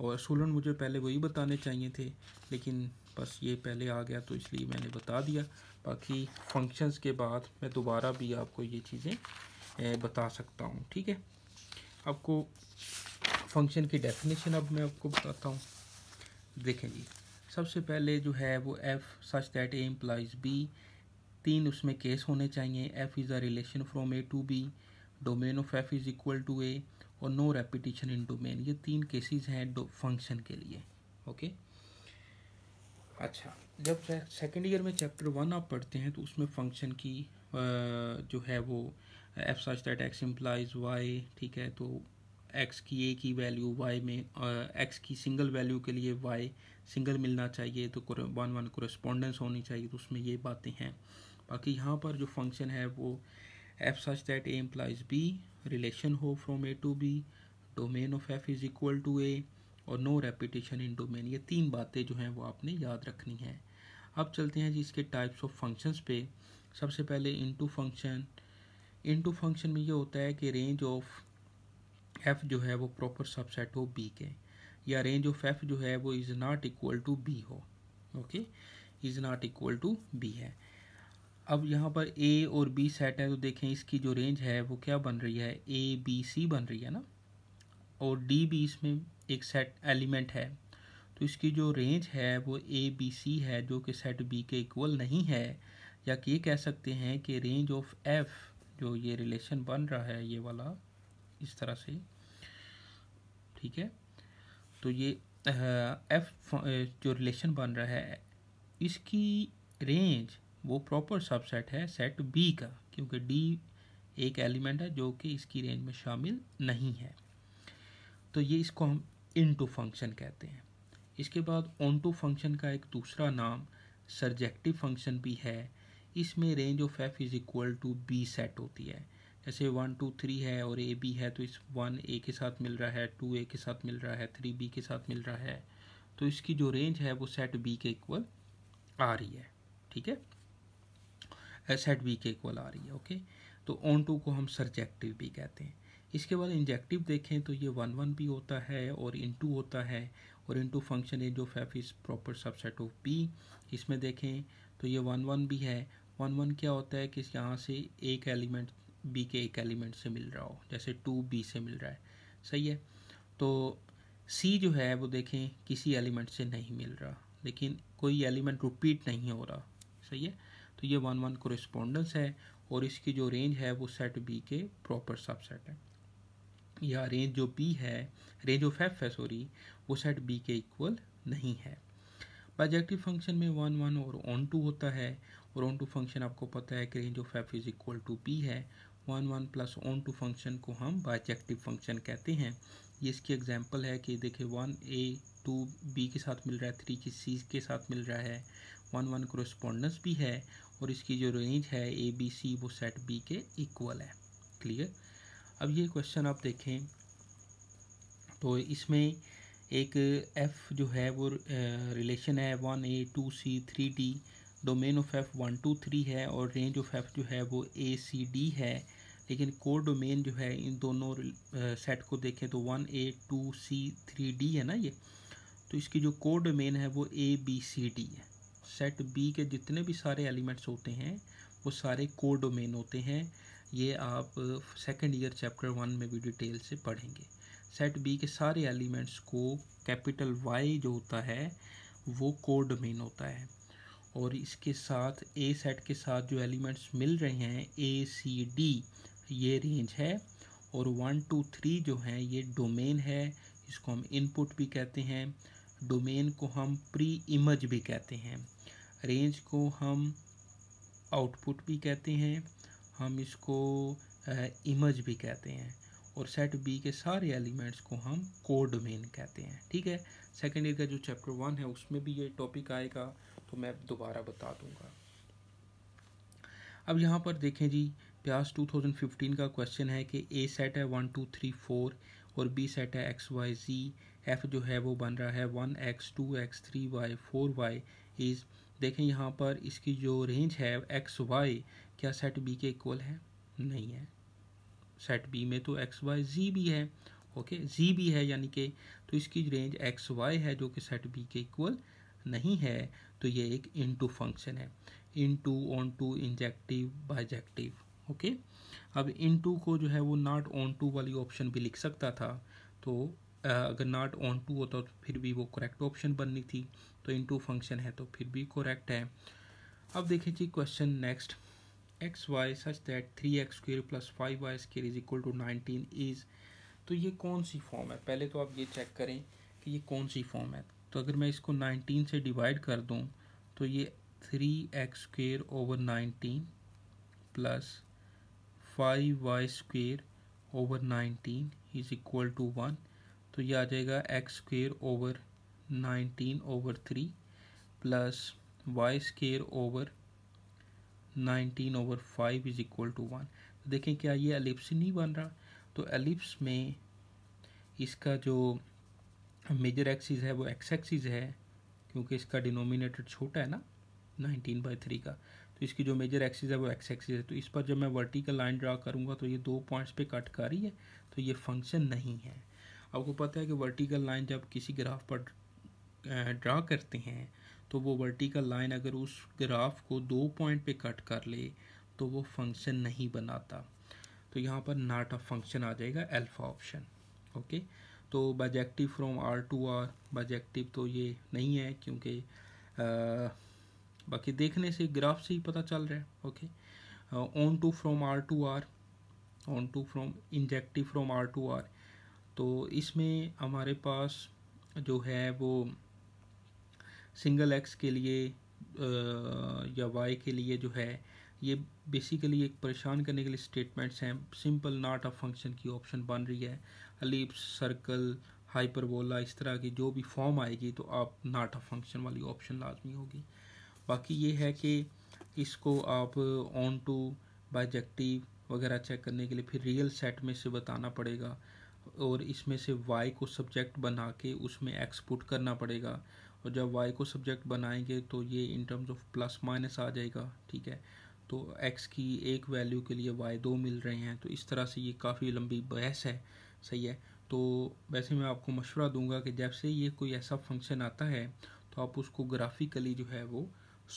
और सोलन मुझे पहले वही बताने चाहिए थे लेकिन बस ये पहले आ गया तो इसलिए मैंने बता दिया बाकी फंक्शंस के बाद मैं दोबारा भी आपको ये चीज़ें बता सकता हूँ ठीक है आपको फंक्शन की डेफिनेशन अब मैं आपको बताता हूँ देखें जी सबसे पहले जो है वो F such that A implies B तीन उसमें केस होने चाहिए F is a relation from A to B domain of F is equal to A और नो रेपिटेशन इन डोमेन ये तीन केसेस हैं फंक्शन के लिए ओके अच्छा जब सेकेंड ईयर में चैप्टर वन आप पढ़ते हैं तो उसमें फंक्शन की जो है वो F such that X implies Y ठीक है तो एक्स की ए की वैल्यू वाई में एक्स की सिंगल वैल्यू के लिए वाई सिंगल मिलना चाहिए तो वन वन कोरस्पोंडेंस होनी चाहिए तो उसमें ये बातें हैं बाकी यहाँ पर जो फंक्शन है वो F such that A implies B relation हो from A to B domain of F is equal to A और नो रेपिटेशन इन डोमेन ये तीन बातें जो हैं वो आपने याद रखनी हैं अब चलते हैं जी इसके टाइप्स ऑफ फंक्शंस पे सबसे पहले इनटू फंक्शन इनटू फंक्शन में ये होता है कि रेंज ऑफ एफ जो है वो प्रॉपर सबसेट हो बी के या रेंज ऑफ एफ जो है वो is not equal to B हो okay is not equal to B है अब यहाँ पर ए और बी सेट है तो देखें इसकी जो रेंज है वो क्या बन रही है ए बी सी बन रही है ना और डी भी इसमें एक सेट एलिमेंट है तो इसकी जो रेंज है वो ए बी सी है जो कि सेट बी के इक्वल नहीं है या कि ये कह सकते हैं कि रेंज ऑफ एफ जो ये रिलेशन बन रहा है ये वाला इस तरह से ठीक है तो ये एफ जो रिलेशन बन रहा है इसकी रेंज वो प्रॉपर सबसेट है सेट बी का क्योंकि डी एक एलिमेंट है जो कि इसकी रेंज में शामिल नहीं है तो ये इसको हम इनटू फंक्शन कहते हैं इसके बाद ऑनटू फंक्शन का एक दूसरा नाम सर्जेक्टिव फंक्शन भी है इसमें range of F is equal to B set होती है जैसे वन टू थ्री है और ए बी है तो इस वन ए के साथ मिल रहा है टू ए के साथ मिल रहा है थ्री बी के साथ मिल रहा है तो इसकी जो रेंज है वो सेट बी के इक्वल आ रही है ठीक है सेट बी के इक्वल आ रही है ओके तो ऑन टू को हम सर्जेक्टिव भी कहते हैं इसके बाद इंजेक्टिव देखें तो ये वन वन भी होता है और इन टू होता है और into function edge of F is proper subset of P इसमें देखें तो ये वन वन भी है वन वन क्या होता है कि यहाँ से एक एलिमेंट बी के एक एलिमेंट से मिल रहा हो जैसे टू बी से मिल रहा है सही है तो सी जो है वो देखें किसी एलिमेंट से नहीं मिल रहा लेकिन कोई एलिमेंट रिपीट नहीं हो रहा सही है तो ये वन वन कोरिस्पोंडेंस है और इसकी जो रेंज है वो सेट बी के प्रॉपर सबसेट है या रेंज जो बी है रेंज ऑफ एफ है सॉरी वो सेट बी के इक्वल नहीं है बाइजेक्टिव फंक्शन में वन वन और ऑन टू होता है और ऑन टू फंक्शन आपको पता है कि range of F is equal to B है one one plus onto function को हम बाइजेक्टिव फंक्शन कहते हैं ये इसकी एग्जांपल है कि देखिए वन ए टू बी के साथ मिल रहा है थ्री की सी के साथ मिल रहा है वन वन क्रोस्पॉन्डेंस भी है और इसकी जो रेंज है ए बी सी वो सेट बी के इक्वल है क्लियर अब ये क्वेश्चन आप देखें तो इसमें एक एफ़ जो है वो रिलेशन है one A two C three D domain of F one two three है और रेंज ऑफ एफ़ जो है वो ए सी डी है लेकिन कोर डोमेन जो है इन दोनों सेट को देखें तो one A two C three D है ना ये तो इसकी जो कोर डोमेन है वो ए बी सी डी है सेट बी के जितने भी सारे एलिमेंट्स होते हैं वो सारे कोर डोमेन होते हैं ये आप सेकेंड ईयर चैप्टर वन में भी डिटेल से पढ़ेंगे सेट बी के सारे एलिमेंट्स को कैपिटल वाई जो होता है वो कोड डोमेन होता है और इसके साथ ए सेट के साथ जो एलिमेंट्स मिल रहे हैं ए सी डी ये रेंज है और वन टू थ्री जो है ये डोमेन है इसको हम इनपुट भी कहते हैं डोमेन को हम प्री इमज भी कहते हैं रेंज को हम आउटपुट भी कहते हैं हम इसको इमज भी कहते हैं और सेट बी के सारे एलिमेंट्स को हम कोड मेन कहते हैं ठीक है सेकेंड ईयर का जो चैप्टर वन है उसमें भी ये टॉपिक आएगा तो मैं दोबारा बता दूंगा अब यहाँ पर देखें जी प्यास 2015 का क्वेश्चन है कि ए सेट है वन टू थ्री फोर और बी सेट है एक्स वाई जी एफ जो है वो बन रहा है one X two X three Y four Y is देखें यहाँ पर इसकी जो रेंज है एक्स वाई क्या सेट बी के इक्वल है नहीं है सेट बी में तो एक्स वाई जी भी है ओके okay, जी भी है यानी कि तो इसकी रेंज एक्स वाई है जो कि सेट बी के इक्वल नहीं है तो ये एक इनटू फंक्शन है into onto injective bijective okay अब इनटू को जो है वो नॉट ऑन टू वाली ऑप्शन भी लिख सकता था तो अगर नॉट ऑन टू होता तो फिर भी वो करेक्ट ऑप्शन बननी थी तो इनटू फंक्शन है तो फिर भी करेक्ट है अब देखिए जी question next X Y such that three X square plus five Y square is equal to nineteen is तो ये कौन सी फॉर्म है पहले तो आप ये चेक करें कि ये कौन सी फॉर्म है तो अगर मैं इसको नाइनटीन से डिवाइड कर दूँ तो ये three X square over nineteen plus five Y square over nineteen is equal to one तो ये आ जाएगा x square over nineteen over three plus Y square over nineteen over five is equal to one देखें क्या ये ellipse नहीं बन रहा तो एलिप्स में इसका जो मेजर एक्सिस है वो एक्स एक्सिस है क्योंकि इसका डिनोमिनेटर छोटा है ना नाइनटीन बाई थ्री का तो इसकी जो मेजर एक्सिस है वो एक्स एक्सिस है तो इस पर जब मैं वर्टिकल लाइन ड्रा करूँगा तो ये दो पॉइंट्स पे कट कर रही है तो ये फंक्शन नहीं है आपको पता है कि वर्टिकल लाइन जब किसी ग्राफ पर ड्रा करते हैं तो वो वर्टिकल लाइन अगर उस ग्राफ को दो पॉइंट पे कट कर ले तो वो फंक्शन नहीं बनाता तो यहाँ पर नाट ऑफ फंक्शन आ जाएगा एल्फा ऑप्शन ओके तो bijective from R to R bijective तो ये नहीं है क्योंकि बाकी देखने से ग्राफ से ही पता चल रहा है okay onto from R to R onto from injective from R to R तो इसमें हमारे पास जो है वो सिंगल एक्स के लिए या वाई के लिए जो है ये बेसिकली एक परेशान करने के लिए स्टेटमेंट्स हैं सिंपल नॉट अ फंक्शन की ऑप्शन बन रही है अलिप्स सर्कल हाइपरबोला इस तरह की जो भी फॉर्म आएगी तो आप नॉट अ फंक्शन वाली ऑप्शन लाजमी होगी बाकी ये है कि इसको आप ऑन टू बाइजेक्टिव वगैरह चेक करने के लिए फिर रियल सेट में से बताना पड़ेगा और इसमें से वाई को सब्जेक्ट बना के उसमें एक्सपुट करना पड़ेगा और जब वाई को सब्जेक्ट बनाएंगे तो ये in terms of plus minus आ जाएगा ठीक है तो एक्स की एक वैल्यू के लिए वाई दो मिल रहे हैं तो इस तरह से ये काफ़ी लंबी बहस है सही है तो वैसे मैं आपको मशवरा दूंगा कि जब से ये कोई ऐसा फंक्शन आता है तो आप उसको ग्राफिकली जो है वो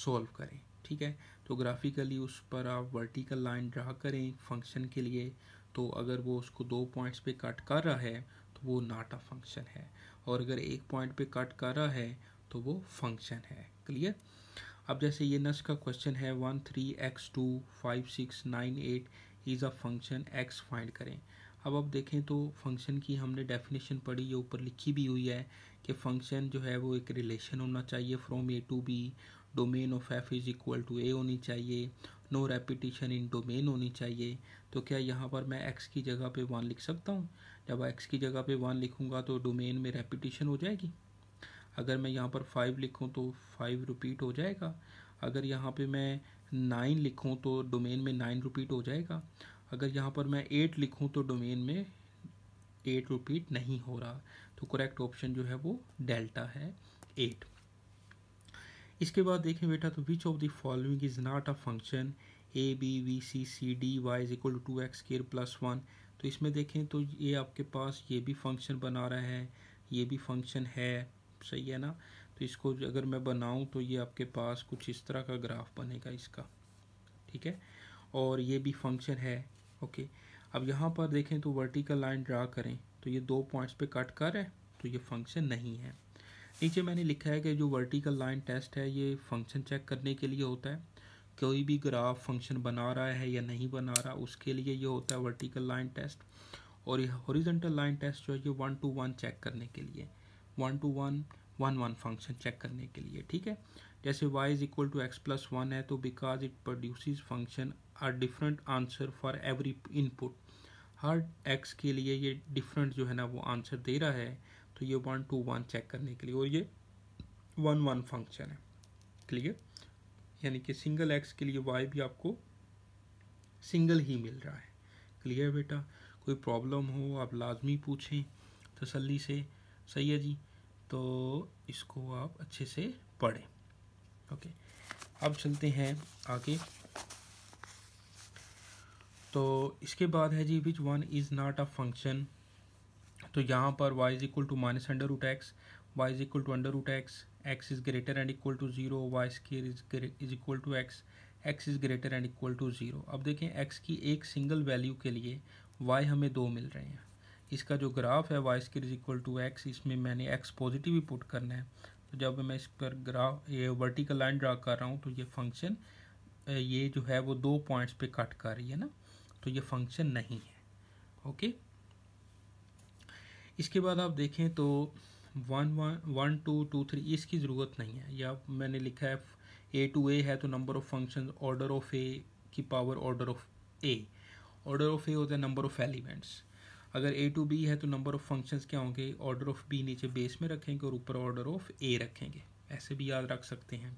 सॉल्व करें ठीक है तो ग्राफिकली उस पर आप वर्टिकल लाइन ड्रा करें फंक्शन के लिए तो अगर वो उसको दो पॉइंट्स पे कट कर रहा है तो वो नाटा फंक्शन है और अगर एक पॉइंट पे कट कर रहा है तो वो फंक्शन है क्लियर अब जैसे ये नस का क्वेश्चन है one three X two five six nine eight is a function X find करें अब आप देखें तो फंक्शन की हमने डेफिनेशन पढ़ी ये ऊपर लिखी भी हुई है कि फंक्शन जो है वो एक रिलेशन होना चाहिए from A to B domain of F is equal to A होनी चाहिए नो रेपिटिशन इन डोमेन होनी चाहिए तो क्या यहाँ पर मैं एक्स की जगह पे वन लिख सकता हूँ जब एक्स की जगह पे वन लिखूँगा तो डोमेन में रेपिटिशन हो जाएगी अगर मैं यहाँ पर फाइव लिखूँ तो फाइव रिपीट हो जाएगा अगर यहाँ पे मैं नाइन लिखूँ तो डोमेन में नाइन रिपीट हो जाएगा अगर यहाँ पर मैं एट लिखूँ तो डोमेन में एट रिपीट नहीं हो रहा तो करेक्ट ऑप्शन जो है वो डेल्टा है एट इसके बाद देखें बेटा तो which of the following is not a function A B V C C D Y is equal to X square plus one तो इसमें देखें तो ये आपके पास ये भी फंक्शन बना रहा है ये भी फंक्शन है सही है ना तो इसको अगर मैं बनाऊं तो ये आपके पास कुछ इस तरह का ग्राफ बनेगा इसका ठीक है और ये भी फंक्शन है ओके अब यहाँ पर देखें तो वर्टिकल लाइन ड्रा करें तो ये दो पॉइंट्स पे कट कर है तो ये फंक्शन नहीं है नीचे मैंने लिखा है कि जो वर्टिकल लाइन टेस्ट है ये फंक्शन चेक करने के लिए होता है कोई भी ग्राफ फंक्शन बना रहा है या नहीं बना रहा उसके लिए ये होता है वर्टिकल लाइन टेस्ट और ये हॉरिजेंटल लाइन टेस्ट जो है ये वन टू वन चेक करने के लिए one two one one one function check करने के लिए ठीक है जैसे y is equal to x plus one है तो because it produce function are different answer for every input हर x के लिए ये डिफरेंट जो है ना वो आंसर दे रहा है तो ये वन टू वन चेक करने के लिए और ये वन वन फंक्शन है क्लियर यानी कि सिंगल एक्स के लिए वाई भी आपको सिंगल ही मिल रहा है क्लियर बेटा कोई प्रॉब्लम हो आप लाजमी पूछें तसली से सही है जी तो इसको आप अच्छे से पढ़ें ओके अब चलते हैं आगे तो इसके बाद है g which one is not a function तो यहाँ पर y is equal to minus under root x y is equal to under root x x is greater and equal to zero y square is equal to x x is greater and equal to zero अब देखें x की एक single value के लिए Y हमें दो मिल रहे हैं इसका जो ग्राफ है y square is equal to x इसमें मैंने एक्स पॉजिटिव ही पुट करना है तो जब मैं इस पर ग्राफ ये वर्टिकल लाइन ड्रा कर रहा हूँ तो ये फंक्शन ये जो है वो दो पॉइंट्स पे कट कर रही है ना तो ये फंक्शन नहीं है ओके इसके बाद आप देखें तो one one one two two three इसकी ज़रूरत नहीं है या मैंने लिखा है ए टू ए है तो number of function order of A की power order of A order of A होता है नंबर ऑफ़ एलिमेंट्स अगर ए टू बी है तो नंबर ऑफ़ फंक्शंस क्या होंगे ऑर्डर ऑफ बी नीचे बेस में रखेंगे और ऊपर ऑर्डर ऑफ ए रखेंगे ऐसे भी याद रख सकते हैं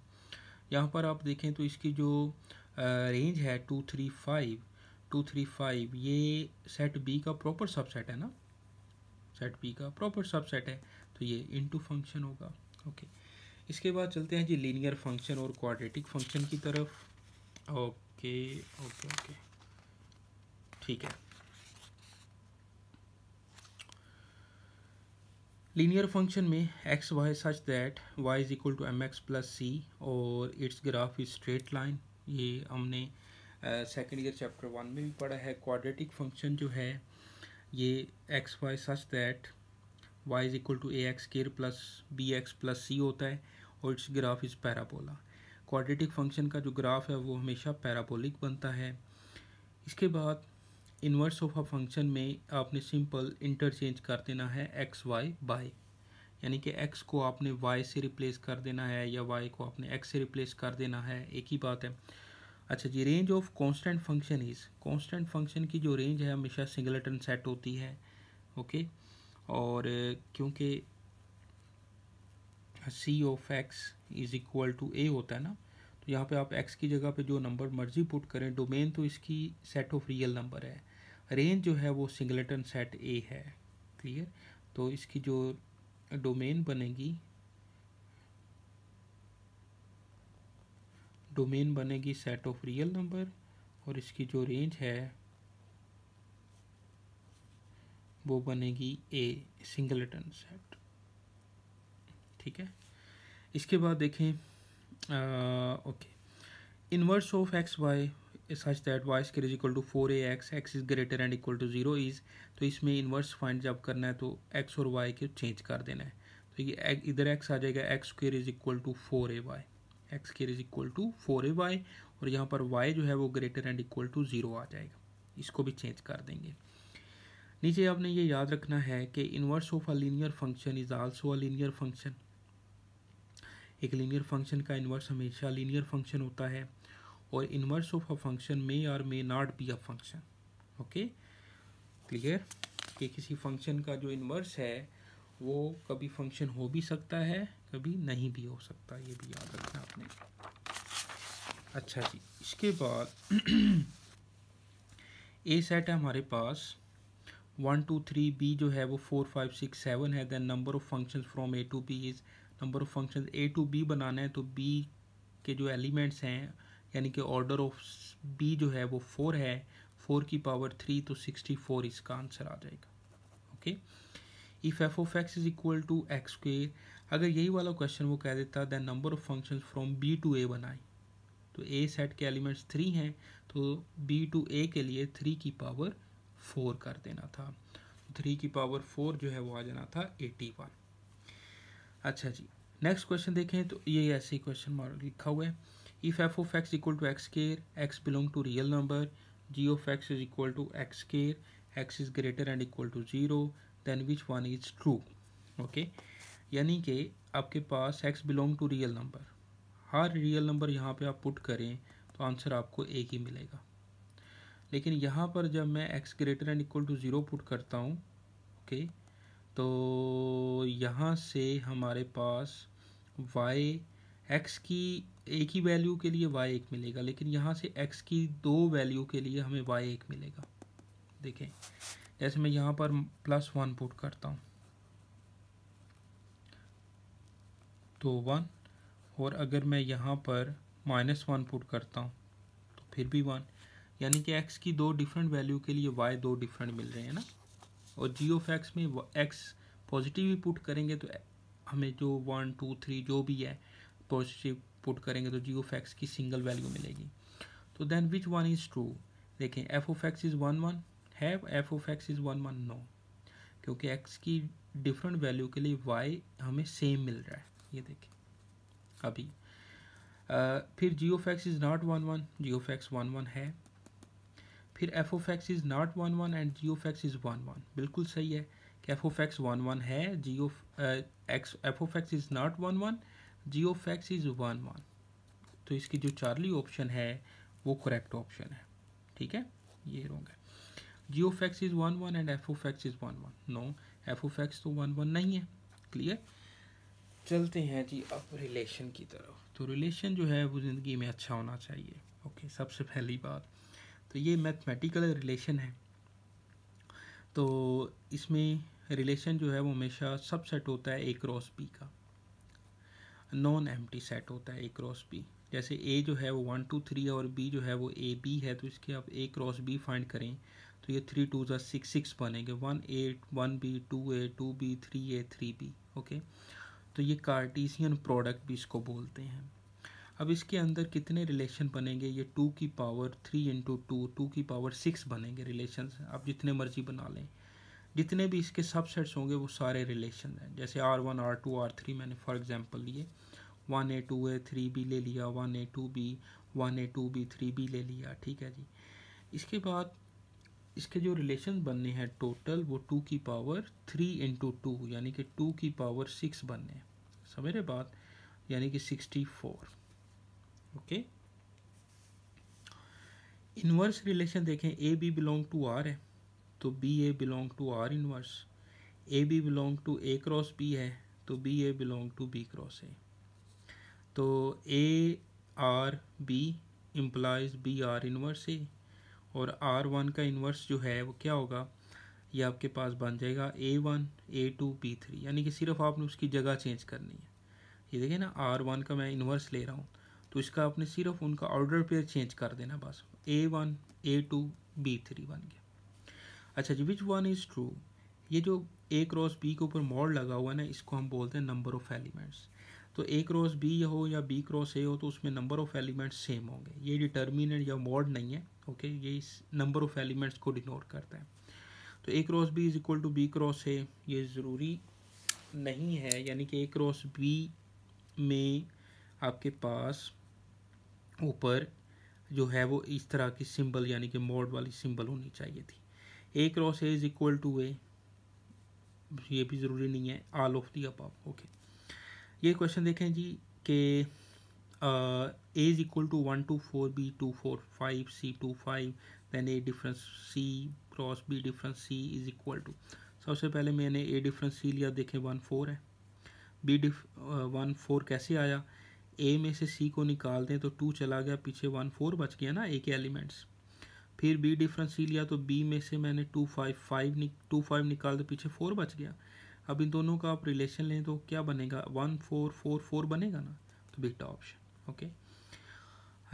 यहाँ पर आप देखें तो इसकी जो रेंज है two three five two three five ये सेट बी का प्रॉपर सबसेट है ना सेट बी का प्रॉपर सबसेट है तो ये इनटू फंक्शन होगा ओके इसके बाद चलते हैं जी लीनियर फंक्शन और क्वाड्रेटिक फंक्शन की तरफ ओके ओके ओके ठीक है लीनियर फंक्शन में x Y such that y is equal to m x plus c और its graph is straight line ये हमने सेकेंड ईयर चैप्टर वन में भी पढ़ा है क्वाड्रेटिक फंक्शन जो है ये x Y such that y is equal to a x square plus b x plus c होता है और its graph is parabola quadratic function का जो ग्राफ है वो हमेशा पैराबोलिक बनता है इसके बाद इन्वर्स ऑफ अ फंक्शन में आपने सिंपल इंटरचेंज कर देना है एक्स वाई बाई यानी कि एक्स को आपने वाई से रिप्लेस कर देना है या वाई को आपने एक्स से रिप्लेस कर देना है एक ही बात है अच्छा जी range of constant function is constant function की जो रेंज है हमेशा सिंगलेटन सेट होती है ओके और क्योंकि c of x is equal to a होता है ना तो यहाँ पे आप एक्स की जगह पे जो नंबर मर्जी पुट करें डोमेन तो इसकी सेट ऑफ रियल नंबर है रेंज जो है वो सिंगलेटन सेट ए है क्लियर तो इसकी जो डोमेन बनेगी डोमेन बनेगी सेट ऑफ रियल नंबर और इसकी जो रेंज है वो बनेगी ए सिंगलेटन सेट ठीक है इसके बाद देखें uh, okay inverse of x Y such that y square is equal to four a x x is greater and equal to zero is तो इसमें इन्वर्स फाइंड जब करना है तो एक्स और वाई के चेंज कर देना है तो ये इधर एक्स आ जाएगा x square is equal to four a y x square is equal to four a y और यहाँ पर वाई जो है वो greater and equal to zero आ जाएगा इसको भी चेंज कर देंगे नीचे आपने ये याद रखना है कि inverse of a linear function is also a linear function एक लीनियर फंक्शन का इन्वर्स हमेशा लीनियर फंक्शन होता है और inverse of a function may or may not be a function okay clear कि किसी फंक्शन का जो इनवर्स है वो कभी फंक्शन हो भी सकता है कभी नहीं भी हो सकता ये भी याद रखना आपने अच्छा जी इसके बाद ए (clears throat) सेट है हमारे पास वन टू थ्री बी जो है वो फोर फाइव सिक्स सेवन है then number of functions from A to B is number of functions A to B बनाना है तो बी के जो एलिमेंट्स हैं यानी कि ऑर्डर ऑफ बी जो है वो फोर है फोर की पावर थ्री तो सिक्सटी फोर इसका आंसर आ जाएगा okay if f of x is equal to x square अगर यही वाला क्वेश्चन वो कह देता then number of function from B to A बनाए तो ए सेट के एलिमेंट्स थ्री हैं तो बी टू ए के लिए थ्री की पावर फोर कर देना था थ्री तो की पावर फोर जो है वो आ जाना था एटी वन अच्छा जी नेक्स्ट क्वेश्चन देखें तो ये ऐसे ही क्वेश्चन लिखा हुआ है if f of x equal to x square x belong to real number g of x is equal to x square x is greater and equal to 0 then which one is true okay यानी कि आपके पास x belong to real number her real number यहाँ पे आप put करें तो answer आपको एक ही मिलेगा लेकिन यहाँ पर जब मैं x greater and equal to zero put करता हूँ ओके okay, तो यहाँ से हमारे पास y एक्स की एक ही वैल्यू के लिए वाई एक मिलेगा लेकिन यहाँ से एक्स की दो वैल्यू के लिए हमें वाई एक मिलेगा देखें जैसे मैं यहाँ पर प्लस वन पुट करता हूँ तो वन और अगर मैं यहाँ पर माइनस वन पुट करता हूँ तो फिर भी वन यानी कि एक्स की दो डिफरेंट वैल्यू के लिए वाई दो डिफरेंट मिल रहे हैं ना और जी ऑफ एक्स में एक्स पॉजिटिव भी पुट करेंगे तो हमें जो वन टू थ्री जो भी है पॉजिटिव पुट करेंगे तो जी ऑफ एक्स की सिंगल वैल्यू मिलेगी तो then which one is true देखें f of x is one one है f of x is one one no क्योंकि एक्स की डिफरेंट वैल्यू के लिए वाई हमें सेम मिल रहा है ये देखें अभी आ, फिर g of x is not one one g of x one one है फिर f of x is not one one and g of x is one one बिल्कुल सही है कि f of x one one है g of x f of x is not one one g o f x is one one तो इसकी जो Charlie option है वो करेक्ट ऑप्शन है ठीक है ये रोंग है g o f x is one one and f o f x is one one no f o f x तो वन वन नहीं है क्लियर चलते हैं जी अब रिलेशन की तरफ तो रिलेशन जो है वो ज़िंदगी में अच्छा होना चाहिए ओके सबसे पहली बात तो ये मैथमेटिकल रिलेशन है तो इसमें रिलेशन जो है वो हमेशा सबसेट होता है ए क्रॉस बी का नॉन एम्प्टी सेट होता है ए क्रॉस बी जैसे ए जो है वो वन टू थ्री और बी जो है वो ए बी है तो इसके आप ए क्रॉस बी फाइंड करें तो ये थ्री टू जो सिक्स सिक्स बनेंगे one A one B to A to B three A three B okay तो ये कार्टीसियन प्रोडक्ट भी इसको बोलते हैं अब इसके अंदर कितने रिलेशन बनेंगे ये टू की power three into two two की पावर सिक्स बनेंगे रिलेशन आप जितने मर्जी बना लें जितने भी इसके सबसेट्स होंगे वो सारे रिलेशन हैं जैसे R one R to R three मैंने फॉर एग्जांपल लिए one A two A three B ले लिया one A to B one A to B three B ले लिया ठीक है जी इसके बाद इसके जो रिलेशन बनने हैं टोटल वो टू की पावर थ्री इंटू टू यानी कि टू की पावर सिक्स बनने हैं समझ रहे बात यानी कि sixty four okay inverse relation देखें A B belong to R है तो B A belong to R inverse A B belong to A cross B है तो B A belong to B cross A तो A R B implies B R inverse A और R one का inverse जो है वो क्या होगा ये आपके पास बन जाएगा A one A to B three यानी कि सिर्फ आपने उसकी जगह चेंज करनी है ये देखिए ना आर वन का मैं इन्वर्स ले रहा हूँ तो इसका आपने सिर्फ उनका ऑर्डर पेयर चेंज कर देना बस A one A to B three बन गया अच्छा जी विच वन इज़ ट्रू ये जो ए क्रॉस बी के ऊपर मॉड लगा हुआ है ना इसको हम बोलते हैं नंबर ऑफ़ एलिमेंट्स तो ए क्रॉस बी हो या बी क्रॉस ए हो तो उसमें नंबर ऑफ़ एलिमेंट्स सेम होंगे ये डिटर्मिनेंट या मॉड नहीं है ओके ये इस नंबर ऑफ़ एलिमेंट्स को डिनोट करता है तो A cross B is equal to B cross A ये ज़रूरी नहीं है यानी कि ए क्रॉस बी में आपके पास ऊपर जो है वो इस तरह की सिंबल यानी कि मॉड वाली सिंबल होनी चाहिए थी A cross A is equal to A ये भी ज़रूरी नहीं है आल ऑफ दी अब ओके ये क्वेश्चन देखें जी के A is equal to one two four B two four five C two five then A difference C cross B difference C is equal to सबसे पहले मैंने ए डिफरेंस सी लिया देखें वन फोर है B diff one four कैसे आया ए में से सी को निकाल दें तो टू चला गया पीछे वन फोर बच गया ना ए के एलिमेंट्स फिर बी डिफरेंस ही लिया तो बी में से मैंने two five five two five निकाल तो पीछे फोर बच गया अब इन दोनों का आप रिलेशन लें तो क्या बनेगा वन फोर फोर फोर बनेगा ना तो बेटा ऑप्शन ओके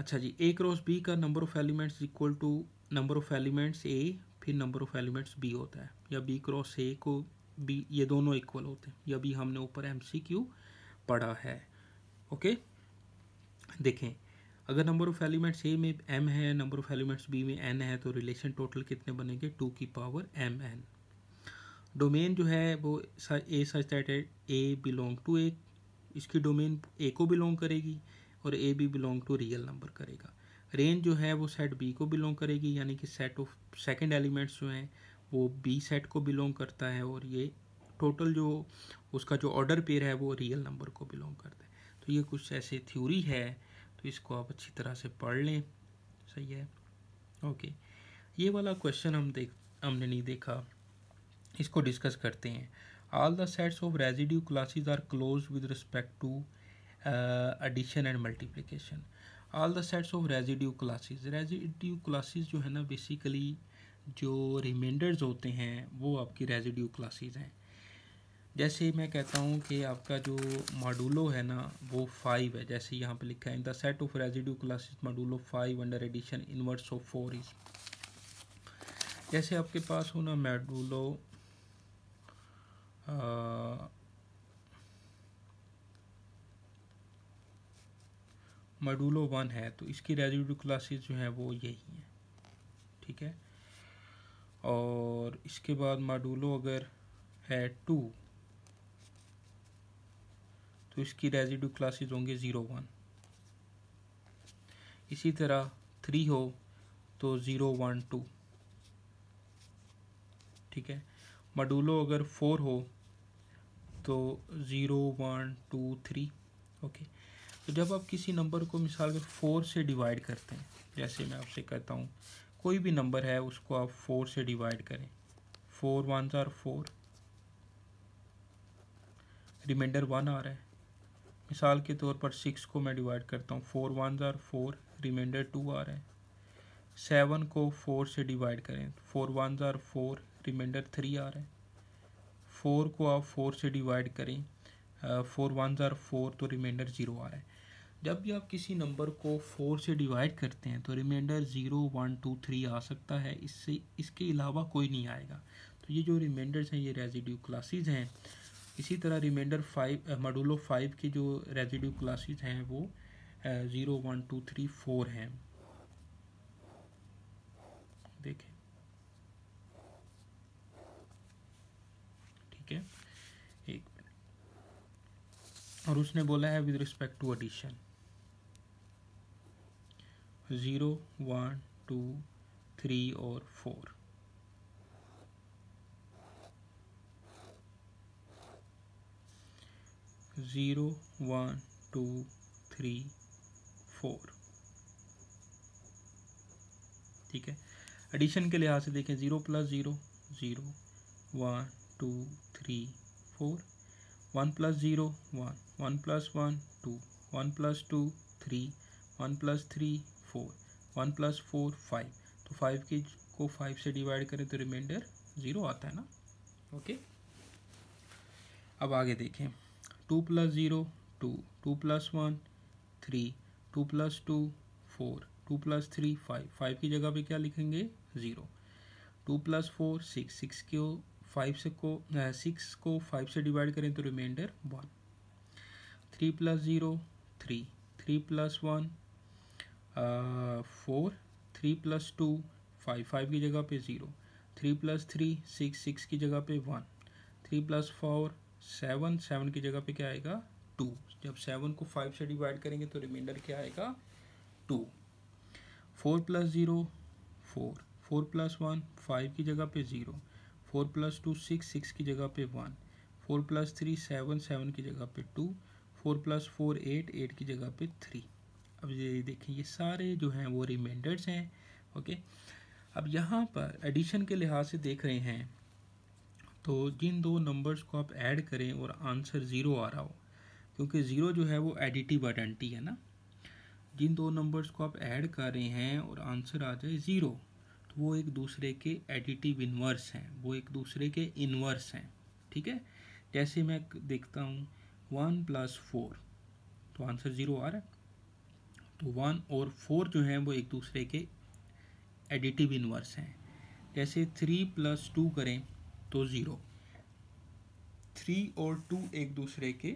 अच्छा जी ए क्रॉस बी का number of elements equal to number of elements A फिर नंबर ऑफ एलिमेंट्स बी होता है या बी क्रॉस ए को बी ये दोनों इक्वल होते हैं ये भी हमने ऊपर एम सी क्यू पढ़ा है ओके देखें अगर नंबर ऑफ एलिमेंट्स ए में एम है नंबर ऑफ एलिमेंट्स बी में एन है तो रिलेशन टोटल कितने बनेंगे टू की पावर एम एन डोमेन जो है वो ए सच दैट है ए बिलोंग टू ए इसकी डोमेन ए को बिलोंग करेगी और A B belong to real number करेगा रेंज जो है वो सेट बी को बिलोंग करेगी यानी कि सेट ऑफ सेकेंड एलिमेंट्स जो हैं वो बी सेट को बिलोंग करता है और ये टोटल जो उसका जो ऑर्डर पेयर है वो रियल नंबर को बिलोंग करता है तो ये कुछ ऐसे थ्योरी है इसको आप अच्छी तरह से पढ़ लें सही है ओके ये वाला क्वेश्चन हम देख हमने नहीं देखा इसको डिस्कस करते हैं all the sets of residue classes are close with respect to addition and multiplication all the sets of residue classes residue classes जो है ना बेसिकली जो रिमाइंडर्स होते हैं वो आपकी रेजिड्यू क्लासेज हैं जैसे ही मैं कहता हूँ कि आपका जो मॉडुलो है ना वो फाइव है जैसे यहाँ पे लिखा है in the set of residue classes modulo five under addition inverse of four is जैसे आपके पास हो ना मॉडुलो मॉडुलो वन है तो इसकी रेजिड्यू क्लासेस जो हैं वो यही हैं ठीक है और इसके बाद मॉडुलो अगर है टू तो इसकी रेजिडू क्लासेज होंगे ज़ीरो वन इसी तरह थ्री हो तो ज़ीरो वन टू ठीक है मडूलो अगर फोर हो तो zero one two three okay तो जब आप किसी नंबर को मिसाल के फोर से डिवाइड करते हैं जैसे मैं आपसे कहता हूँ कोई भी नंबर है उसको आप फोर से डिवाइड करें four one are four remainder one आ रहा है मिसाल के तौर पर सिक्स को मैं डिवाइड करता हूँ four one are four remainder two आ रहा है सेवन को फोर से डिवाइड करें four one are four remainder three आ रहा है फोर को आप फोर से डिवाइड करें फोर वन ज़ार फोर तो रिमाइंडर ज़ीरो आ रहा है जब भी आप किसी नंबर को फोर से डिवाइड करते हैं तो remainder zero one two three आ सकता है इससे इसके अलावा कोई नहीं आएगा तो ये जो रिमाइंडर्स हैं ये रेजिड्यू क्लासेस हैं इसी तरह रिमाइंडर फाइव मॉडुलो फाइव के जो रेजिड्यू क्लासेस हैं वो zero one two three four हैं देखें ठीक है एक मिनट और उसने बोला है with respect to addition zero one two three और four zero one two three four ठीक है एडिशन के लिहाज से देखें zero plus zero zero one two three four one plus zero one one plus one two one plus two three one plus three four one plus four five तो five के को five से divide करें तो remainder zero आता है ना okay अब आगे देखें two plus zero two two plus one three two plus two four two plus three five five की जगह पे क्या लिखेंगे zero two plus four six six को फाइव से को सिक्स को फाइव से डिवाइड करें तो reminder one three plus zero three three plus one four three plus two five five की जगह पे zero three plus three six six की जगह पे one three plus four seven seven की जगह पे क्या आएगा टू जब सेवन को फाइव से डिवाइड करेंगे तो रिमाइंडर क्या आएगा two four plus zero four four plus one five की जगह पे zero four plus two six six की जगह पे one four plus three seven seven की जगह पे two four plus four eight eight की जगह पे थ्री अब ये देखें ये सारे जो हैं वो रिमाइंडर्स हैं ओके अब यहाँ पर एडिशन के लिहाज से देख रहे हैं तो जिन दो नंबर्स को आप ऐड करें और आंसर ज़ीरो आ रहा हो क्योंकि ज़ीरो जो है वो एडिटिव आइडेंटिटी है ना जिन दो नंबर्स को आप ऐड कर रहे हैं और आंसर आ जाए ज़ीरो तो वो एक दूसरे के एडिटिव इन्वर्स हैं वो एक दूसरे के इन्वर्स हैं ठीक है जैसे मैं देखता हूँ वन प्लस फोर तो आंसर ज़ीरो आ रहा है तो वन और फोर जो हैं वो एक दूसरे के एडिटिव इन्वर्स हैं जैसे थ्री प्लस टू करें तो ज़ीरो थ्री और टू एक दूसरे के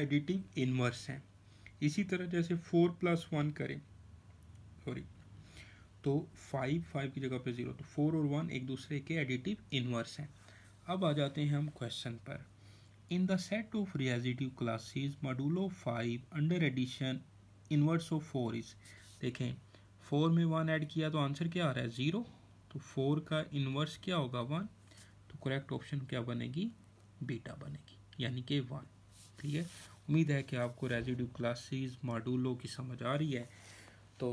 एडिटिव इन्वर्स हैं इसी तरह जैसे फोर प्लस वन करें सॉरी तो फाइव फाइव की जगह पे ज़ीरो तो फोर और वन एक दूसरे के एडिटिव इन्वर्स हैं अब आ जाते हैं हम क्वेश्चन पर in the set of residue classes modulo five under addition inverse of four is देखें फोर में वन ऐड किया तो आंसर क्या आ रहा है ज़ीरो तो फोर का इन्वर्स क्या होगा वन तो करेक्ट ऑप्शन क्या बनेगी बीटा बनेगी यानी कि वन ठीक है उम्मीद है कि आपको रेजिड्यू क्लासेस मॉड्यूलों की समझ आ रही है तो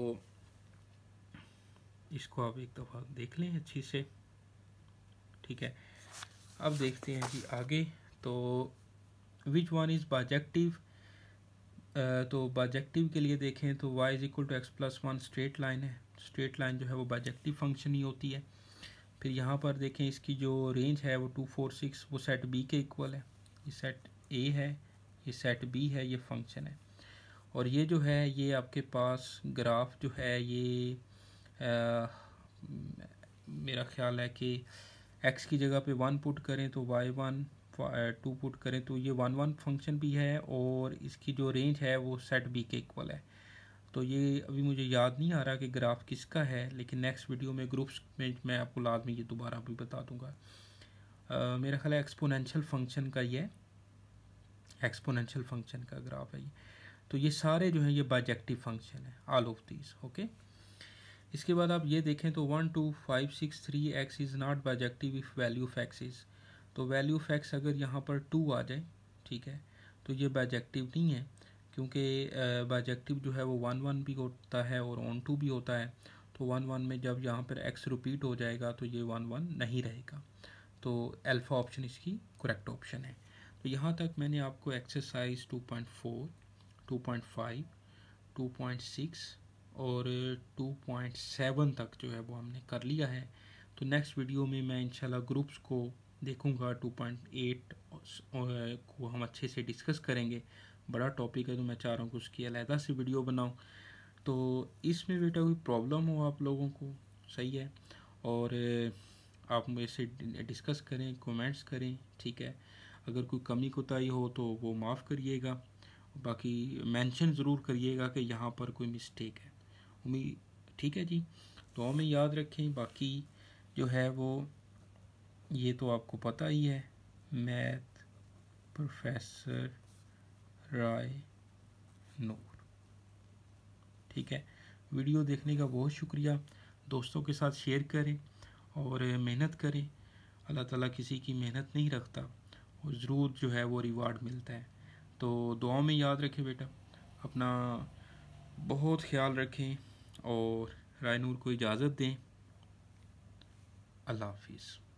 इसको आप एक दफ़ा देख लें अच्छे से ठीक है अब देखते हैं कि आगे तो विच वन इज़ बाजेक्टिव तो बाजेक्टिव के लिए देखें तो y is equal to x plus one straight line है स्ट्रेट लाइन जो है वो बाइजेक्टिव फंक्शन ही होती है फिर यहाँ पर देखें इसकी जो रेंज है वो टू फोर सिक्स वो सेट बी के इक्वल है ये सेट ए है ये सेट बी है ये फंक्शन है और ये जो है ये आपके पास ग्राफ जो है ये आ, मेरा ख्याल है कि एक्स की जगह पे वन पुट करें तो वाई वन टू पुट करें तो ये वन वन फंक्शन भी है और इसकी जो रेंज है वो सेट बी के इक्वल है तो ये अभी मुझे याद नहीं आ रहा कि ग्राफ किसका है लेकिन नेक्स्ट वीडियो में ग्रुप्स में मैं आपको लादमी ये दोबारा भी बता दूंगा आ, मेरा ख्याल है एक्सपोनेंशियल फंक्शन का ये एक्सपोनेंशियल फंक्शन का ग्राफ है ये तो ये सारे जो हैं ये बाइजेक्टिव फंक्शन है ऑल ऑफ दीज ओके इसके बाद आप ये देखें तो one two five six three x is not bijective if value of x is तो वैल्यू ऑफ एक्स अगर यहाँ पर टू आ जाए ठीक है तो ये बाइजेक्टिव नहीं है क्योंकि बाइजेक्टिव जो है वो वन वन भी होता है और ऑन टू भी होता है तो वन वन में जब यहाँ पर एक्स रिपीट हो जाएगा तो ये वन वन नहीं रहेगा तो अल्फ़ा ऑप्शन इसकी करेक्ट ऑप्शन है तो यहाँ तक मैंने आपको एक्सरसाइज 2.4, 2.5, 2.6 और 2.7 तक जो है वो हमने कर लिया है तो नेक्स्ट वीडियो में मैं इंशाल्लाह ग्रुप्स को पॉइंट 2.8 को हम अच्छे से डिस्कस करेंगे बड़ा टॉपिक है तो मैं चाह रहा हूँ कि उसकी अलहदा से वीडियो बनाऊँ तो इसमें बेटा कोई प्रॉब्लम हो आप लोगों को सही है और आप मुझे डिस्कस करें कमेंट्स करें ठीक है अगर कोई कमी कोताही हो तो वो माफ़ करिएगा बाकी मेंशन ज़रूर करिएगा कि यहाँ पर कोई मिस्टेक है उम्मीद ठीक है जी तो हमें याद रखें बाकी जो है वो ये तो आपको पता ही है मैथ प्रोफेसर राय नूर ठीक है वीडियो देखने का बहुत शुक्रिया दोस्तों के साथ शेयर करें और मेहनत करें अल्लाह ताला किसी की मेहनत नहीं रखता और ज़रूर जो है वो रिवार्ड मिलता है तो दुआ में याद रखें बेटा अपना बहुत ख्याल रखें और राय नूर को इजाज़त दें अल्लाह हाफिज़